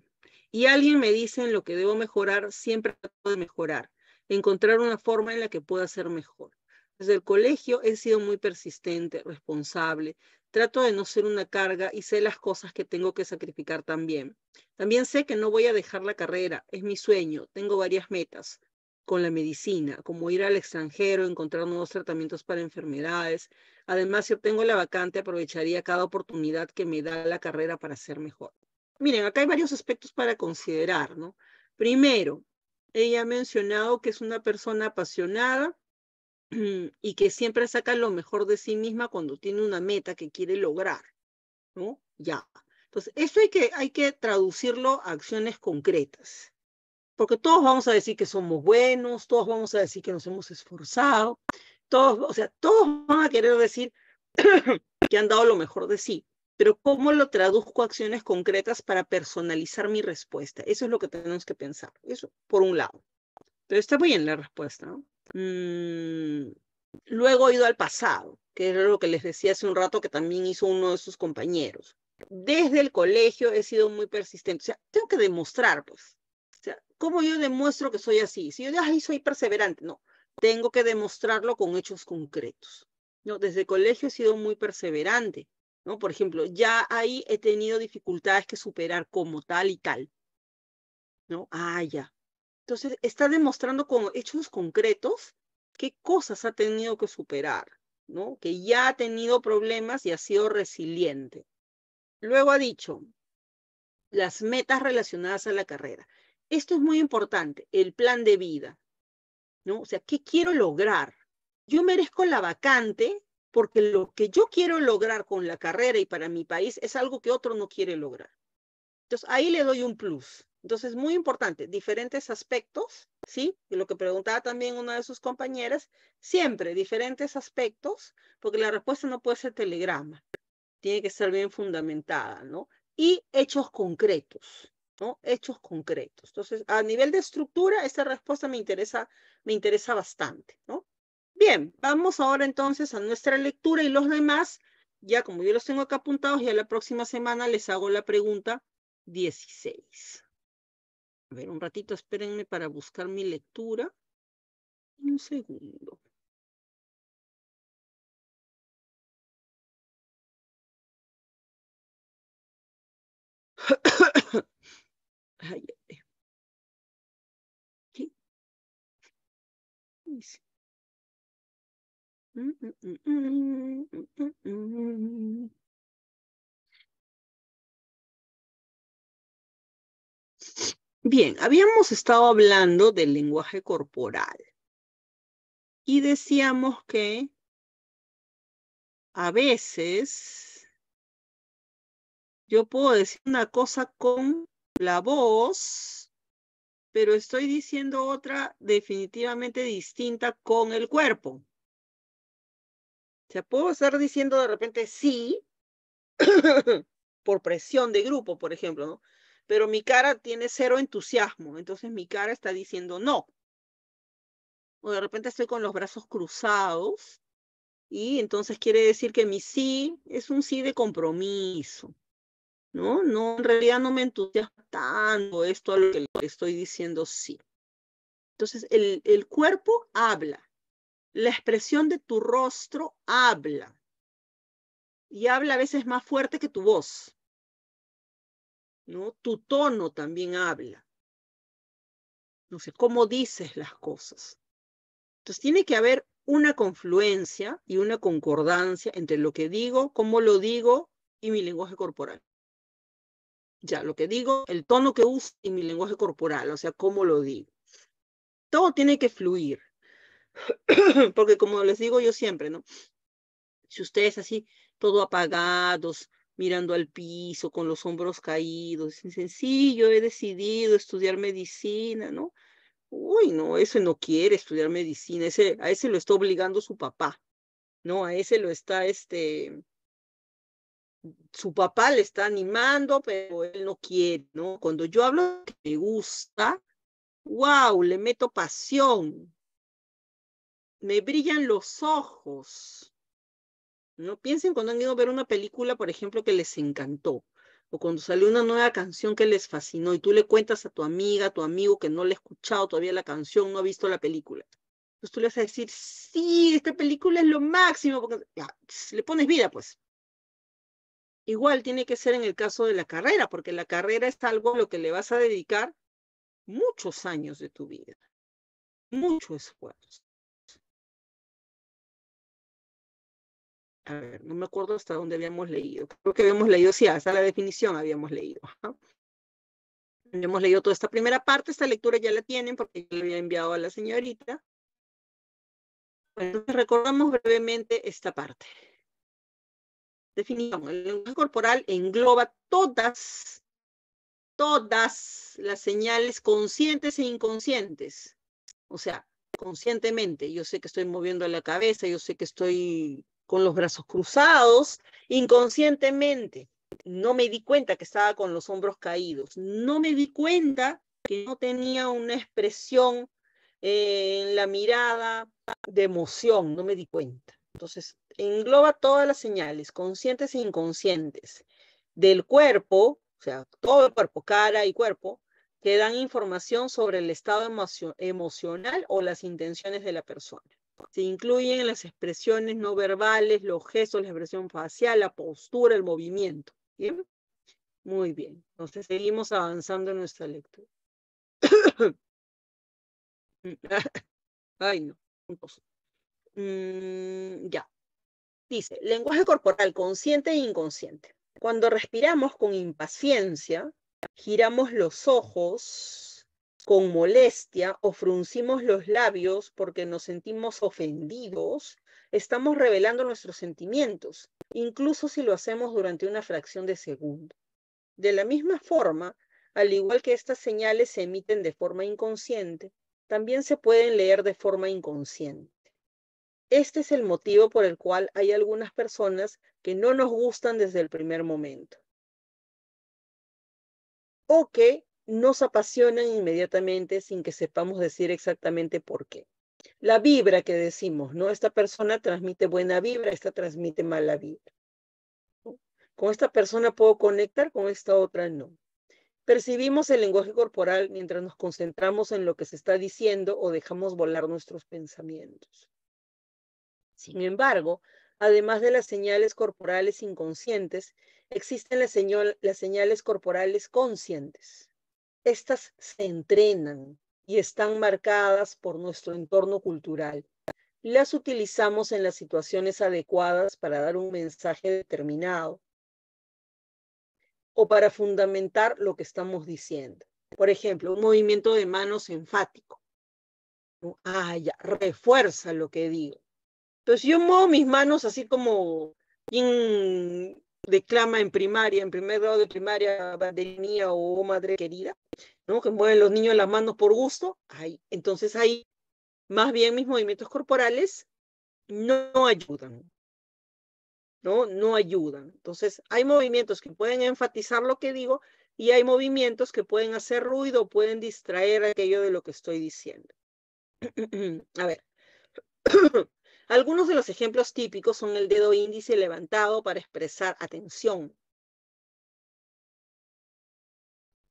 Y alguien me dice en lo que debo mejorar, siempre trato de mejorar, encontrar una forma en la que pueda ser mejor. Desde el colegio he sido muy persistente, responsable, trato de no ser una carga y sé las cosas que tengo que sacrificar también. También sé que no voy a dejar la carrera, es mi sueño, tengo varias metas con la medicina, como ir al extranjero, encontrar nuevos tratamientos para enfermedades. Además, si obtengo la vacante, aprovecharía cada oportunidad que me da la carrera para ser mejor. Miren, acá hay varios aspectos para considerar, ¿no? Primero, ella ha mencionado que es una persona apasionada *clears throat* y que siempre saca lo mejor de sí misma cuando tiene una meta que quiere lograr, ¿no? Ya. Entonces, eso hay que, hay que traducirlo a acciones concretas porque todos vamos a decir que somos buenos, todos vamos a decir que nos hemos esforzado, todos, o sea, todos van a querer decir *coughs* que han dado lo mejor de sí, pero ¿cómo lo traduzco a acciones concretas para personalizar mi respuesta? Eso es lo que tenemos que pensar, eso por un lado. Pero está muy bien la respuesta. Mm, luego he ido al pasado, que era lo que les decía hace un rato que también hizo uno de sus compañeros. Desde el colegio he sido muy persistente, o sea, tengo que demostrar, pues, ¿Cómo yo demuestro que soy así? Si yo digo, ahí soy perseverante, no, tengo que demostrarlo con hechos concretos. ¿no? Desde colegio he sido muy perseverante, ¿no? Por ejemplo, ya ahí he tenido dificultades que superar como tal y tal, ¿no? Ah, ya. Entonces, está demostrando con hechos concretos qué cosas ha tenido que superar, ¿no? Que ya ha tenido problemas y ha sido resiliente. Luego ha dicho, las metas relacionadas a la carrera esto es muy importante, el plan de vida. ¿no? O sea, ¿qué quiero lograr? Yo merezco la vacante porque lo que yo quiero lograr con la carrera y para mi país es algo que otro no quiere lograr. Entonces, ahí le doy un plus. Entonces, muy importante, diferentes aspectos, ¿sí? Y lo que preguntaba también una de sus compañeras, siempre diferentes aspectos, porque la respuesta no puede ser telegrama, tiene que ser bien fundamentada, ¿no? Y hechos concretos. ¿no? Hechos concretos. Entonces, a nivel de estructura, esta respuesta me interesa, me interesa bastante, ¿no? Bien, vamos ahora entonces a nuestra lectura y los demás, ya como yo los tengo acá apuntados, ya la próxima semana les hago la pregunta 16. A ver, un ratito, espérenme para buscar mi lectura. Un segundo. *coughs* Bien, habíamos estado hablando del lenguaje corporal y decíamos que a veces yo puedo decir una cosa con la voz, pero estoy diciendo otra definitivamente distinta con el cuerpo. O sea, puedo estar diciendo de repente sí, *coughs* por presión de grupo, por ejemplo, ¿no? Pero mi cara tiene cero entusiasmo, entonces mi cara está diciendo no. O de repente estoy con los brazos cruzados y entonces quiere decir que mi sí es un sí de compromiso. ¿no? No, en realidad no me entusiasma tanto esto a lo que estoy diciendo sí. Entonces, el, cuerpo habla, la expresión de tu rostro habla y habla a veces más fuerte que tu voz. Tu tono también habla. No sé, cómo dices las cosas. Entonces tiene que haber una confluencia y una concordancia entre lo que digo, cómo lo digo y mi lenguaje corporal ya lo que digo, el tono que uso y mi lenguaje corporal, o sea, cómo lo digo. Todo tiene que fluir. *clears throat* Porque como les digo yo siempre, ¿no? Si ustedes así, todo apagados, mirando al piso, con los hombros caídos, dicen, sí, yo he decidido estudiar medicina, ¿no? Uy, no, ese no quiere estudiar medicina, ese, a ese lo está obligando su papá, ¿no? A ese lo está, este, su papá le está animando, pero él no quiere, ¿no? Cuando yo hablo que me gusta, wow, le meto pasión, me brillan los ojos. No piensen cuando han ido a ver una película, por ejemplo, que les encantó, o cuando salió una nueva canción que les fascinó y tú le cuentas a tu amiga, a tu amigo que no le ha escuchado todavía la canción, no ha visto la película. Entonces tú le vas a decir, sí, esta película es lo máximo, porque le pones vida, pues igual tiene que ser en el caso de la carrera, porque la carrera es algo a lo que le vas a dedicar muchos años de tu vida, mucho esfuerzo. A ver, no me acuerdo hasta dónde habíamos leído. Creo que habíamos leído, sí, hasta la definición habíamos leído. Habíamos Hemos leído toda esta primera parte, esta lectura ya la tienen porque yo la había enviado a la señorita. Entonces recordamos brevemente esta parte. Definimos, El lenguaje corporal engloba todas, todas las señales conscientes e inconscientes. O sea, conscientemente, yo sé que estoy moviendo la cabeza, yo sé que estoy con los brazos cruzados, inconscientemente. No me di cuenta que estaba con los hombros caídos. No me di cuenta que no tenía una expresión eh, en la mirada de emoción. No me di cuenta. Entonces, engloba todas las señales, conscientes e inconscientes, del cuerpo, o sea, todo el cuerpo, cara y cuerpo, que dan información sobre el estado emocional o las intenciones de la persona. Se incluyen las expresiones no verbales, los gestos, la expresión facial, la postura, el movimiento. ¿Bien? Muy bien. Entonces seguimos avanzando en nuestra lectura. *coughs* Ay, no. Mm, ya. Dice, lenguaje corporal consciente e inconsciente. Cuando respiramos con impaciencia, giramos los ojos con molestia o fruncimos los labios porque nos sentimos ofendidos, estamos revelando nuestros sentimientos, incluso si lo hacemos durante una fracción de segundo. De la misma forma, al igual que estas señales se emiten de forma inconsciente, también se pueden leer de forma inconsciente. Este es el motivo por el cual hay algunas personas que no nos gustan desde el primer momento o que nos apasionan inmediatamente sin que sepamos decir exactamente por qué. La vibra que decimos, ¿no? Esta persona transmite buena vibra, esta transmite mala vibra. Con esta persona puedo conectar, con esta otra no. Percibimos el lenguaje corporal mientras nos concentramos en lo que se está diciendo o dejamos volar nuestros pensamientos. Sin embargo, además de las señales corporales inconscientes, existen las, señales corporales conscientes. Estas se entrenan y están marcadas por nuestro entorno cultural. Las utilizamos en las situaciones adecuadas para dar un mensaje determinado o para fundamentar lo que estamos diciendo. Por ejemplo, un movimiento de manos enfático. Ah, ya, refuerza lo que digo. Entonces, yo muevo mis manos así como quien declama en primaria, en primer grado de primaria, mía o madre querida, ¿no? que mueven los niños las manos por gusto, entonces ahí más bien mis movimientos corporales no, no ayudan. ¿no? no ayudan. Entonces, hay movimientos que pueden enfatizar lo que digo y hay movimientos que pueden hacer ruido, pueden distraer aquello de lo que estoy diciendo. *clears throat* A ver, *clears throat* Algunos de los ejemplos típicos son el dedo índice levantado para expresar atención,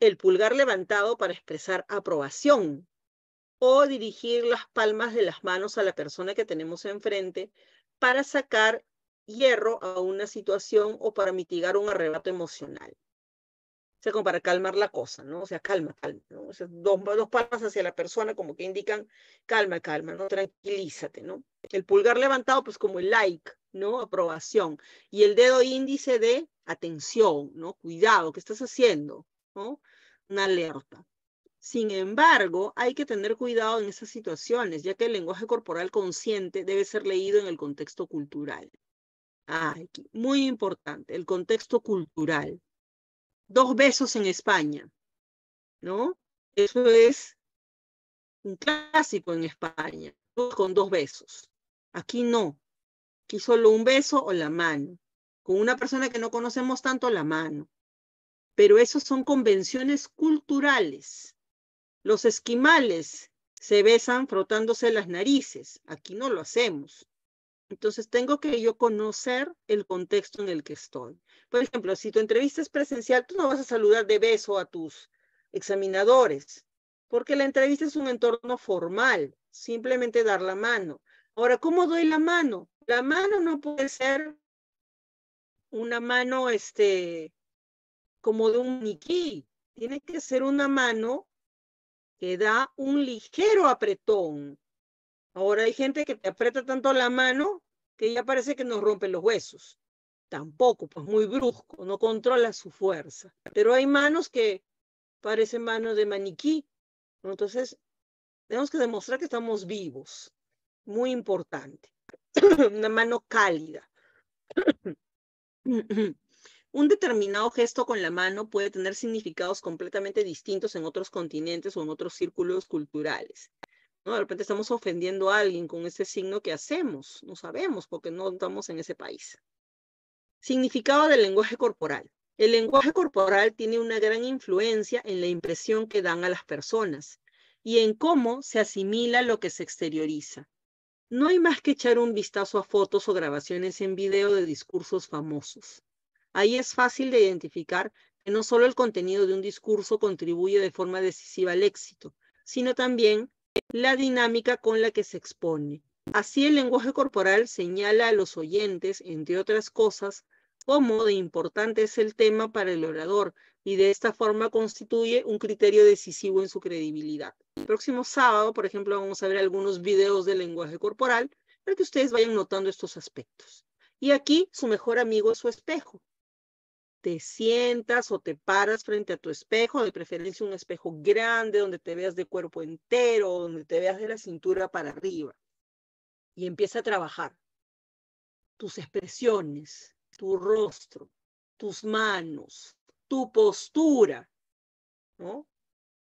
el pulgar levantado para expresar aprobación o dirigir las palmas de las manos a la persona que tenemos enfrente para sacar hierro a una situación o para mitigar un arrebato emocional. O sea, como para calmar la cosa, ¿no? O sea, calma, calma, dos, dos palmas hacia la persona como que indican, calma, calma, ¿no? Tranquilízate, ¿no? el pulgar levantado, pues como el like, ¿no? Aprobación. Y el dedo índice de atención, ¿no? Cuidado, ¿qué estás haciendo? ¿No? Una alerta. Sin embargo, hay que tener cuidado en esas situaciones, ya que el lenguaje corporal consciente debe ser leído en el contexto cultural. Ah, muy importante, el contexto cultural. Dos besos en España, ¿no? Eso es un clásico en España, con dos besos. Aquí no. Aquí solo un beso o la mano. Con una persona que no conocemos tanto, la mano. Pero eso son convenciones culturales. Los esquimales se besan frotándose las narices. Aquí no lo hacemos. Entonces tengo que yo conocer el contexto en el que estoy. Por ejemplo, si tu entrevista es presencial, tú no vas a saludar de beso a tus examinadores, porque la entrevista es un entorno formal, simplemente dar la mano. Ahora, ¿cómo doy la mano? La mano no puede ser una mano, este, como de un niquí. Tiene que ser una mano que da un ligero apretón. Ahora hay gente que te aprieta tanto la mano que ya parece que nos rompe los huesos. Tampoco, pues muy brusco, no controla su fuerza. Pero hay manos que parecen manos de maniquí. Entonces, tenemos que demostrar que estamos vivos muy importante, *clears throat* una mano cálida. *clears throat* Un determinado gesto con la mano puede tener significados completamente distintos en otros continentes o en otros círculos culturales. De repente estamos ofendiendo a alguien con ese signo que hacemos, no sabemos porque no estamos en ese país. Significado del lenguaje corporal. El lenguaje corporal tiene una gran influencia en la impresión que dan a las personas y en cómo se asimila lo que se exterioriza. No hay más que echar un vistazo a fotos o grabaciones en video de discursos famosos. Ahí es fácil de identificar que no solo el contenido de un discurso contribuye de forma decisiva al éxito, sino también la dinámica con la que se expone. Así el lenguaje corporal señala a los oyentes, entre otras cosas, cómo de importante es el tema para el orador y de esta forma constituye un criterio decisivo en su credibilidad. El próximo sábado, por ejemplo, vamos a ver algunos videos de lenguaje corporal para que ustedes vayan notando estos aspectos. Y aquí su mejor amigo es su espejo. Te sientas o te paras frente a tu espejo, de preferencia un espejo grande donde te veas de cuerpo entero, donde te veas de la cintura para arriba. Y empieza a trabajar tus expresiones, tu rostro, tus manos, tu postura, ¿no?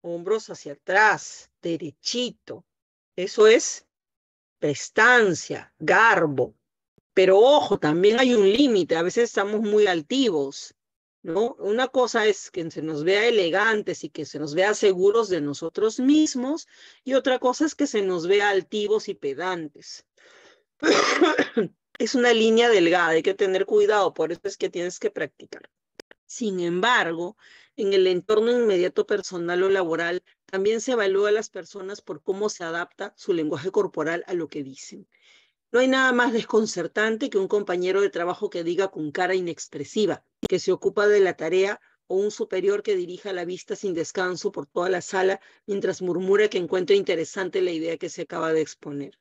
Hombros hacia atrás, derechito. Eso es prestancia, garbo. Pero ojo, también hay un límite. A veces estamos muy altivos, ¿no? Una cosa es que se nos vea elegantes y que se nos vea seguros de nosotros mismos y otra cosa es que se nos vea altivos y pedantes. *coughs* es una línea delgada, hay que tener cuidado, por eso es que tienes que practicar. Sin embargo, en el entorno inmediato personal o laboral, también se evalúa a las personas por cómo se adapta su lenguaje corporal a lo que dicen. No hay nada más desconcertante que un compañero de trabajo que diga con cara inexpresiva, que se ocupa de la tarea o un superior que dirija la vista sin descanso por toda la sala mientras murmura que encuentra interesante la idea que se acaba de exponer.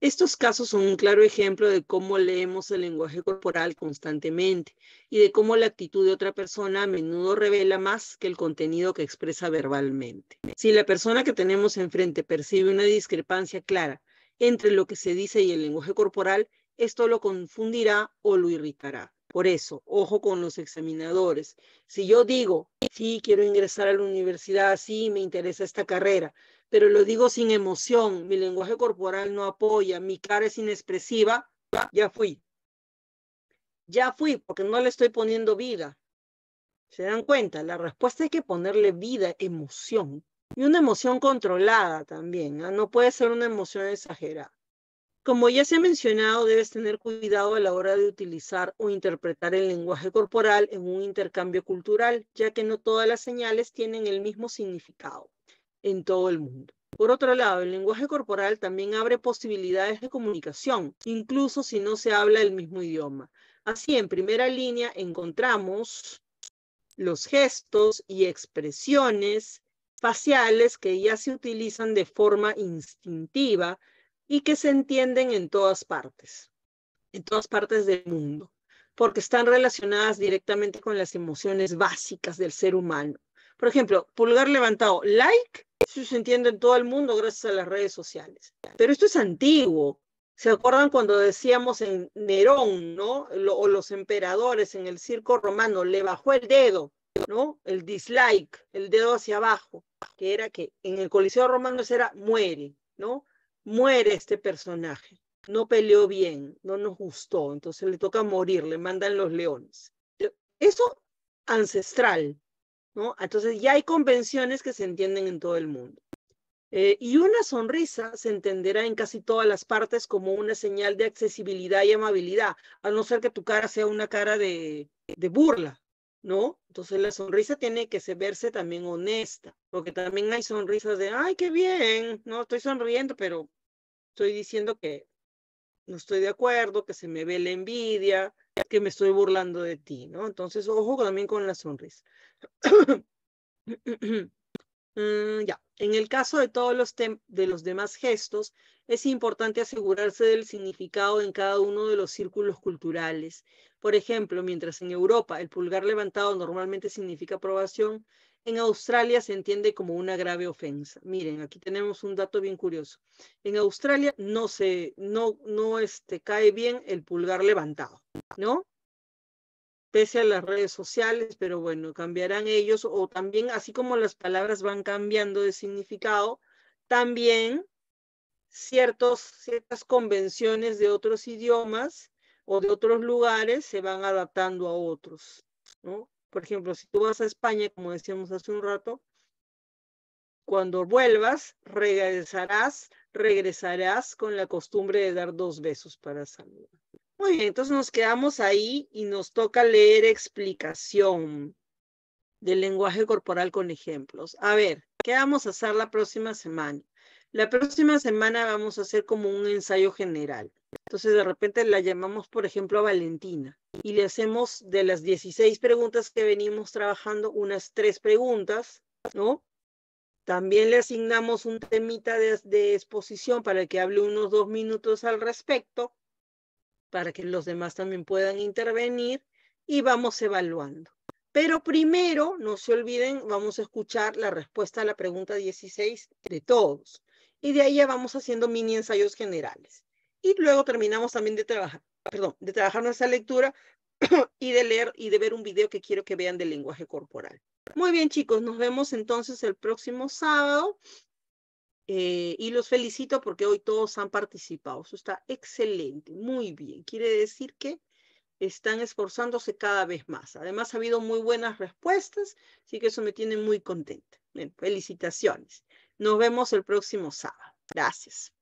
Estos casos son un claro ejemplo de cómo leemos el lenguaje corporal constantemente y de cómo la actitud de otra persona a menudo revela más que el contenido que expresa verbalmente. Si la persona que tenemos enfrente percibe una discrepancia clara entre lo que se dice y el lenguaje corporal, esto lo confundirá o lo irritará. Por eso, ojo con los examinadores. Si yo digo, sí, quiero ingresar a la universidad, sí, me interesa esta carrera, pero lo digo sin emoción, mi lenguaje corporal no apoya, mi cara es inexpresiva, ya fui. Ya fui porque no le estoy poniendo vida. ¿Se dan cuenta? La respuesta es que ponerle vida, emoción. Y una emoción controlada también. No, ¿ah? no puede ser una emoción exagerada. Como ya se ha mencionado, debes tener cuidado a la hora de utilizar o interpretar el lenguaje corporal en un intercambio cultural, ya que no todas las señales tienen el mismo significado en todo el mundo. Por otro lado, el lenguaje corporal también abre posibilidades de comunicación, incluso si no se habla el mismo idioma. Así, en primera línea encontramos los gestos y expresiones faciales que ya se utilizan de forma instintiva y que se entienden en todas partes, en todas partes del mundo, porque están relacionadas directamente con las emociones básicas del ser humano. Por ejemplo, pulgar levantado, like, eso se entiende en todo el mundo gracias a las redes sociales. Pero esto es antiguo. ¿Se acuerdan cuando decíamos en Nerón, ¿no? o los emperadores en el circo romano, le bajó el dedo, ¿no? El dislike, el dedo hacia abajo, que era que en el Coliseo romano era muere, ¿no? Muere este personaje. No peleó bien, no nos gustó, entonces le toca morir, le mandan los leones. Eso ancestral, ¿no? Entonces ya hay convenciones que se entienden en todo el mundo. Eh, y una sonrisa se entenderá en casi todas las partes como una señal de accesibilidad y amabilidad, a no ser que tu cara sea una cara de, de burla, ¿no? Entonces la sonrisa tiene que verse también honesta, porque también hay sonrisas de, ay, qué bien, no estoy sonriendo, pero estoy diciendo que no estoy de acuerdo, que se me ve la envidia, que me estoy burlando de ti, ¿no? Entonces, ojo también con la sonrisa. *clears throat* Mm, ya, en el caso de todos los, de los demás gestos, es importante asegurarse del significado en cada uno de los círculos culturales. Por ejemplo, mientras en Europa el pulgar levantado normalmente significa aprobación, en Australia se entiende como una grave ofensa. Miren, aquí tenemos un dato bien curioso. En Australia no se, no, no este, cae bien el pulgar levantado, ¿no? Pese a las redes sociales, pero bueno, cambiarán ellos o también, así como las palabras van cambiando de significado, también ciertos, ciertas convenciones de otros idiomas o de otros lugares se van adaptando a otros, ¿no? Por ejemplo, si tú vas a España, como decíamos hace un rato, cuando vuelvas, regresarás, regresarás con la costumbre de dar dos besos para saludar. Muy bien, entonces nos quedamos ahí y nos toca leer explicación del lenguaje corporal con ejemplos. A ver, ¿qué vamos a hacer la próxima semana? La próxima semana vamos a hacer como un ensayo general. Entonces de repente la llamamos, por ejemplo, a Valentina y le hacemos de las 16 preguntas que venimos trabajando unas tres preguntas, ¿no? También le asignamos un temita de, exposición para que hable unos dos minutos al respecto, para que los demás también puedan intervenir y vamos evaluando. Pero primero, no se olviden, vamos a escuchar la respuesta a la pregunta 16 de todos y de ahí ya vamos haciendo mini ensayos generales. Y luego terminamos también de trabajar, perdón, de trabajar nuestra lectura *clears throat* y de leer y de ver un video que quiero que vean del lenguaje corporal. Muy bien, chicos, nos vemos entonces el próximo sábado. Eh, y los felicito porque hoy todos han participado. Eso está excelente, muy bien. Quiere decir que están esforzándose cada vez más. Además, ha habido muy buenas respuestas, así que eso me tiene muy contenta. felicitaciones. Nos vemos el próximo sábado. Gracias.